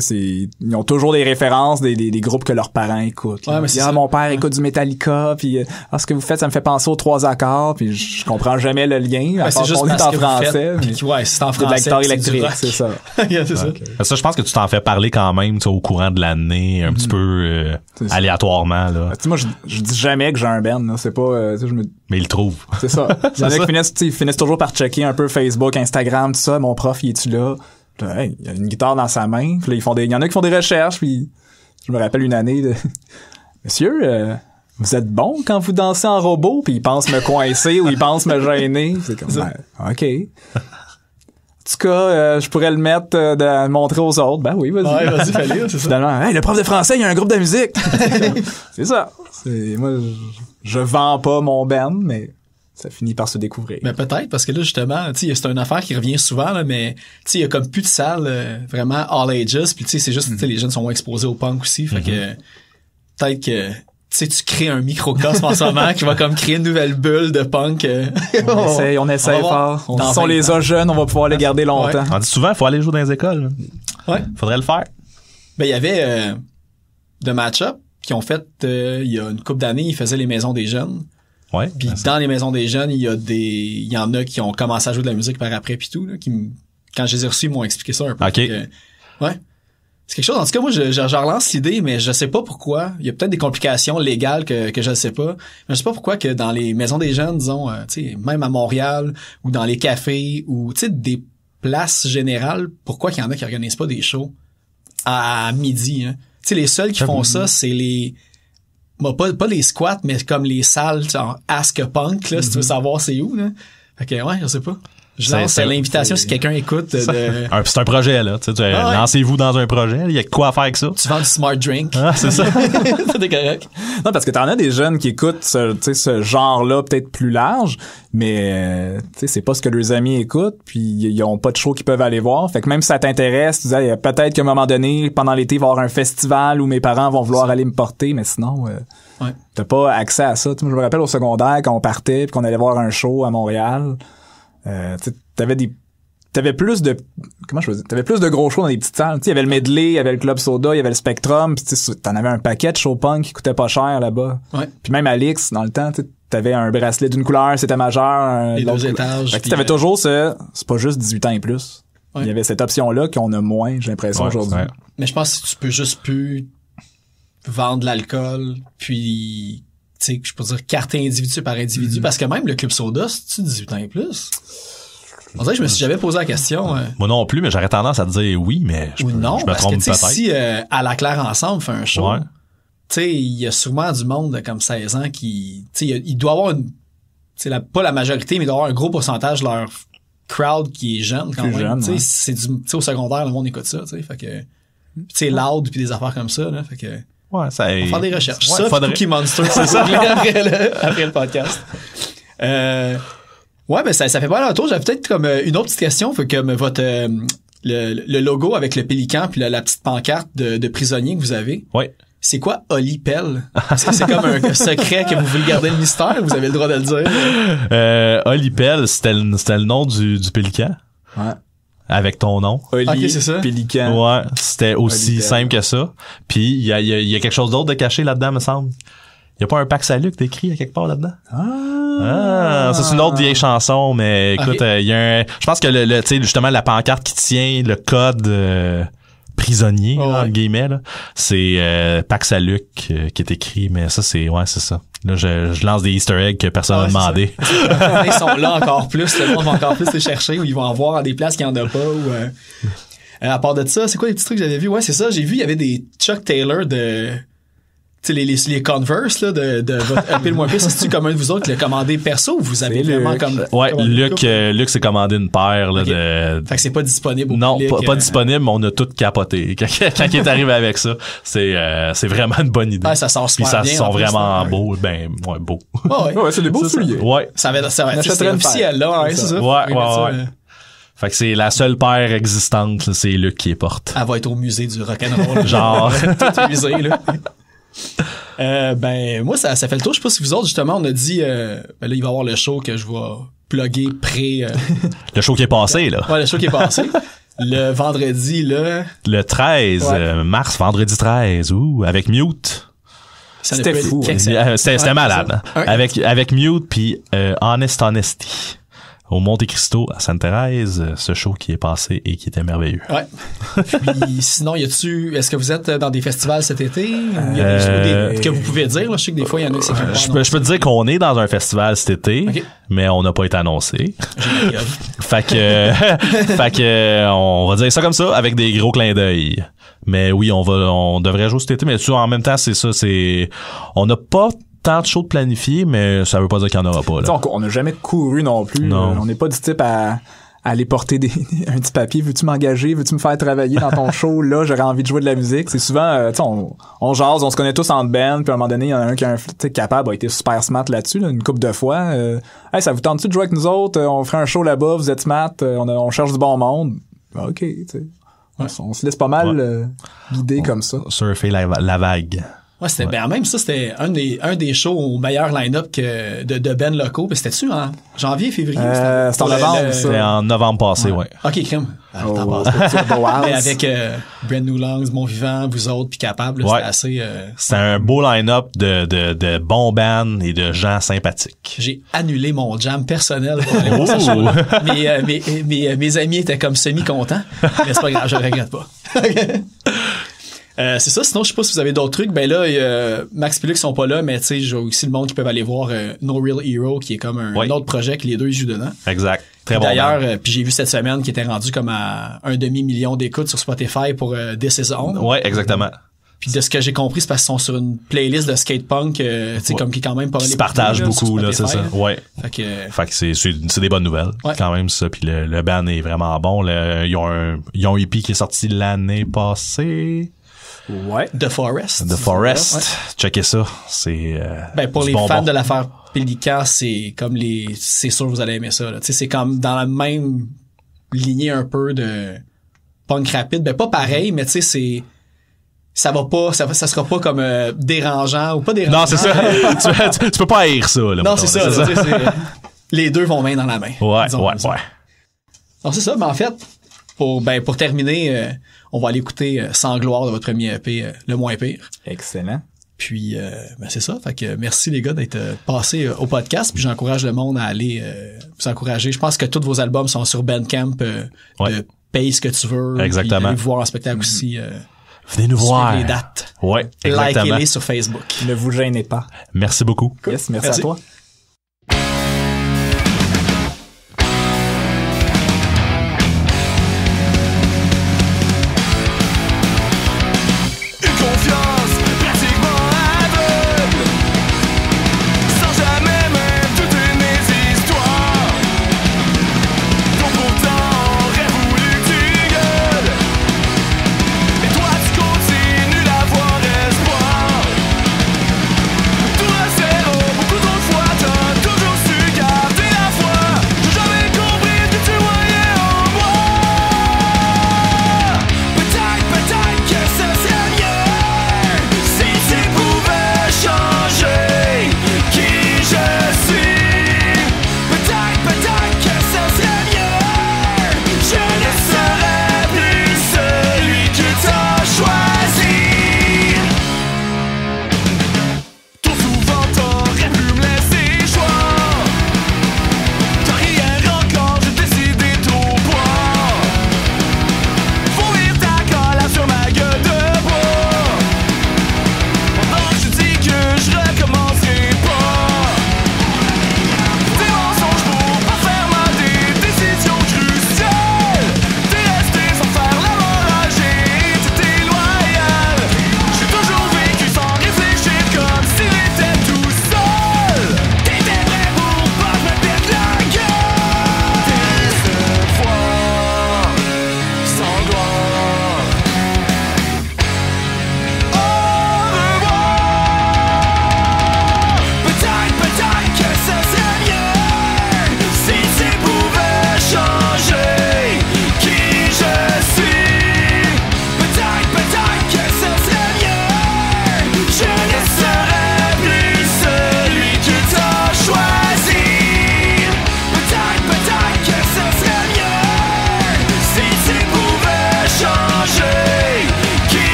c'est ils ont toujours des références des, des, groupes que leurs parents écoutent. Ouais, mais ah, mon père écoute du Metallica puis euh, ah, ce que vous faites ça me fait penser aux trois accords puis je comprends jamais le lien c'est juste en français. ouais, c'est en français. De électrique, c'est ça. c'est ça. Ben, ça je pense que tu t'en fais parler quand même au courant de l'année un petit mm-hmm. peu euh, aléatoirement là. Ben, moi je, dis jamais que j'ai un band, c'est pas euh, je me mais ils le trouvent. C'est ça. Ils finissent, toujours par checker un peu Facebook, Instagram, tout ça. Mon prof, il est-tu là? il y a une guitare dans sa main. Puis des, il y en a qui font des recherches. Puis je me rappelle une année de, monsieur, euh, vous êtes bon quand vous dansez en robot. Puis il pense me coincer ou il pense me gêner. C'est comme, ça. Ben, ok. En tout cas, euh, je pourrais le mettre, euh, de montrer aux autres. Ben oui, vas-y. Ouais, vas-y, fallait, c'est ça. le prof de français, il y a un groupe de musique. c'est ça. moi, je, je vends pas mon Ben, mais ça finit par se découvrir. Mais ben, peut-être, parce que là, justement, c'est une affaire qui revient souvent, là, mais il y a comme plus de salle, euh, vraiment all ages, puis c'est juste, mm-hmm. tu les jeunes sont moins exposés au punk aussi, fait que mm-hmm. peut-être que tu tu crées un microcosme en ce moment qui va comme créer une nouvelle bulle de punk. Euh. on essaye, on essaye fort. si on les a jeunes, on va pouvoir les garder longtemps. On dit souvent, il faut aller jouer dans les écoles. Ouais. Faudrait le faire. Ben, il y avait euh, match-up qui ont fait, euh, il y a une couple d'années, ils faisaient les maisons des jeunes dans les maisons des jeunes, il y a des il y en a qui ont commencé à jouer de la musique par après puis tout qui quand je les ai reçus, ils m'ont expliqué ça un peu. ouais. C'est quelque chose. En tout cas, moi, je, je, relance l'idée, mais je sais pas pourquoi. Il y a peut-être des complications légales que, je ne sais pas. Mais je sais pas pourquoi que dans les maisons des jeunes, disons, euh, sais, même à Montréal ou dans les cafés ou des places générales, pourquoi qu'il y en a qui organisent pas des shows à midi. Hein? Tu sais, les seuls qui font ça, c'est les pas, pas les squats, mais comme les salles, genre Ask a Punk, là, si tu veux mhm. savoir c'est où. Là. Fait que, ouais, je sais pas. C'est l'invitation si quelqu'un écoute. Euh, c'est un projet, là. Tu sais, ah Lancez-vous dans un projet. Il y a quoi faire avec ça. Tu vends du smart drink. Ah, c'est ça. C'est correct. Non, parce que t'en as des jeunes qui écoutent ce, genre-là peut-être plus large, mais euh, c'est pas ce que leurs amis écoutent, puis ils ont pas de show qu'ils peuvent aller voir. Fait que même si ça t'intéresse, tu disais, peut-être qu'à un moment donné, pendant l'été, il avoir un festival où mes parents vont vouloir aller me porter, mais sinon... Euh, t'as pas accès à ça. je me rappelle au secondaire quand on partait puis qu'on allait voir un show à Montréal. Euh, t'avais des t'avais plus de comment je veux t'avais plus de gros shows dans les petites salles il y avait le medley il y avait le club soda il y avait le spectrum puis t'en avais un paquet de show punk qui coûtait pas cher là-bas puis même Alix dans le temps tu t'avais un bracelet d'une couleur c'était majeur les deux étages t'avais euh, toujours ce c'est pas juste 18 ans et plus il y avait cette option là qu'on a moins j'ai l'impression aujourd'hui mais je pense que tu peux juste plus vendre l'alcool puis je peux dire carte individu par individu, mm-hmm. parce que même le Club Soda, c'est-tu 18 ans et plus? je me suis jamais posé la question. Euh. Moi non plus, mais j'aurais tendance à dire oui, mais je, Ou me trompe peut-être. Si euh, à la claire ensemble fait un show, tu sais, il y a souvent du monde comme 16 ans qui, tu sais, il doit avoir une, pas la majorité, mais il doit avoir un gros pourcentage de leur crowd qui est jeune quand Plus tu sais C'est au secondaire, le monde écoute ça, tu sais, fait que, mm. tu loud puis des affaires comme ça, là, fait que. Ouais, ça On va faire des recherches. Ouais, ça, faudrait... Monster, c'est ça, après, le, podcast. Euh, ouais, mais ben, ça, ça fait pas mal tour. J'avais peut-être comme euh, une autre petite question. Fait comme euh, votre, euh, le, logo avec le pélican puis la, petite pancarte de, de, prisonnier que vous avez. Oui. C'est quoi Oli Pell? Est-ce que c'est comme un secret que vous voulez garder le mystère? Vous avez le droit de le dire. Euh, Oli Pell, c'était le, nom du, du pélican. Ouais avec ton nom. Oli, c'est ça. Ouais, c'était aussi simple que ça. Puis il y a, quelque chose d'autre de caché là-dedans, me semble. Il y a pas un pack salut que t'écris quelque part là-dedans Ah, ah c'est une autre vieille chanson, mais écoute, euh, il y a un, je pense que le, le tu sais justement la pancarte qui tient le code. Euh, prisonnier, oh, là, C'est euh, Pax euh, qui est écrit, mais ça, c'est... Ouais, c'est ça. Là, je, lance des easter eggs que personne n'a demandé. ils sont là encore plus. Le monde va encore plus les chercher ou ils vont en voir des places qu'il n'y en a pas. Ou, euh. Euh, À part de ça, c'est quoi les petits trucs que j'avais vus? Ouais, c'est ça. J'ai vu, il y avait des Chuck Taylor de sais, les, les, Converse là, de, de votre pile moins pire, c'est-tu comme un de vous autres qui l'a commandé perso ou vous avez vraiment comme. Ouais, Luc, euh, Luc s'est commandé une paire là, de. Fait que c'est pas disponible au Non, public, pas, pas euh. disponible, mais on a tout capoté. Quand, il est arrivé avec ça, c'est euh, c'est vraiment une bonne idée. Ouais, ah, ça sort Puis ça bien, sont vraiment beaux, ben ouais, beaux. Ouais, c'est des beaux souliers. Ouais. Ça va être ça va être officiel là, ouais, hein, c'est ça. Ouais, ouais, ouais. Fait que c'est la seule paire existante, c'est Luc qui les porte. Elle va être au musée du rock'n'roll. Genre. Tout musée, là. Euh, ben, moi, ça, ça fait le tour. Je sais pas si vous autres, justement, on a dit, euh, ben là, il va y avoir le show que je vais plugger près euh, le show qui est passé, là. Ouais, le show qui est passé. le vendredi, là... Le 13 euh, mars, vendredi 13, ouh, avec Mute. C'était fou. Hein. C'était malade. Hein. Avec, avec Mute puis euh, Honest Honesty au Monte Cristo à Sainte-Thérèse, ce show qui est passé et qui était merveilleux. Ouais. Puis sinon, y a-tu, est-ce que vous êtes dans des festivals cet été ou y a euh, que vous pouvez dire Je sais que des fois il y en a. Euh, je peux, je peux te dire qu'on est dans un festival cet été, mais on n'a pas été annoncé. fait que, fait que, on va dire ça comme ça avec des gros clins d'œil. Mais oui, on va, on devrait jouer cet été. Mais tu en même temps, c'est ça, c'est, on n'a pas tant de de mais ça veut pas dire qu'il n'y en aura pas. On n'a jamais couru non plus. on n'est pas du type à aller porter des, un petit papier, veux-tu m'engager, veux-tu me faire travailler dans ton show, là, j'aurais envie de jouer de la musique. C'est souvent, euh, tu on, jase, on se connaît tous en band, puis à un moment donné, il y en a un qui est capable, a été super smart là-dessus, une coupe de fois. Euh, ça vous tente-tu de jouer avec nous autres? Euh, on ferait un show là-bas, vous êtes smart, on, cherche du bon monde. Ben, OK, tu sais. On, se laisse pas mal guider comme ça. Surfer la vague. Ouais, c'était ben, même ça, c'était un des, un des shows au meilleur line-up que de, de Ben Loco. C'était-tu en janvier, février? Euh, c'était en novembre, en novembre passé, ouais. OK, crime ah, oh, avec euh, Brand New Mon Vivant, vous autres, puis Capable, c'est c'était assez... Euh, c'est un beau line-up de, de, de bons bands et de gens sympathiques. J'ai annulé mon jam personnel pour aller oh. mais, euh, mes, amis étaient comme semi-contents, mais c'est pas grave, je le regrette pas. Euh, c'est ça. Sinon, je sais pas si vous avez d'autres trucs. Ben là, Max Pilux sont pas là, mais tu sais, j'ai aussi le monde qui peuvent aller voir euh, No Real Hero, qui est comme un, autre projet que les deux jouent dedans. Exact. Très bon. D'ailleurs, euh, puis j'ai vu cette semaine qui était rendu comme à un demi million d'écoutes sur Spotify pour des euh, saisons. Ouais, exactement. Puis de ce que j'ai compris, c'est parce qu'ils sont sur une playlist de skatepunk punk, tu comme qui est quand même pas Ils partagent beaucoup, là, c'est ça. Ouais. Fait que, c'est, des bonnes nouvelles, quand même, ça. Puis le, le band est vraiment bon. Il ils, ont un, y e qui est sorti l'année passée. The Forest. The Forest. Checkez ça. C'est. Euh, ben pour les fans de l'affaire Pelican, c'est comme les. C'est sûr que vous allez aimer ça. Tu sais, C'est comme dans la même lignée un peu de punk rapide. Ben pas pareil, mais tu sais, c'est ça va pas ça, ça sera pas comme euh, dérangeant ou pas dérangeant. Non, c'est ça. tu, peux pas haïr ça là, Non, c'est ça. les deux vont main dans la main. Ouais, ouais, ouais. Donc c'est ça, mais en fait pour ben pour terminer euh, on va aller écouter euh, Sans gloire de votre premier EP, euh, le moins pire. Excellent. Puis euh, ben, c'est ça. Fait que merci les gars d'être passés au podcast. Puis j'encourage le monde à aller vous encourager. Je pense que tous vos albums sont sur Bandcamp. de Paye ce que tu veux. Exactement. voir un spectacle mm-hmm. aussi. Venez nous voir. les dates. Ouais, exactement. Likez-les sur Facebook. Ne vous gênez pas. Merci beaucoup. merci, à toi.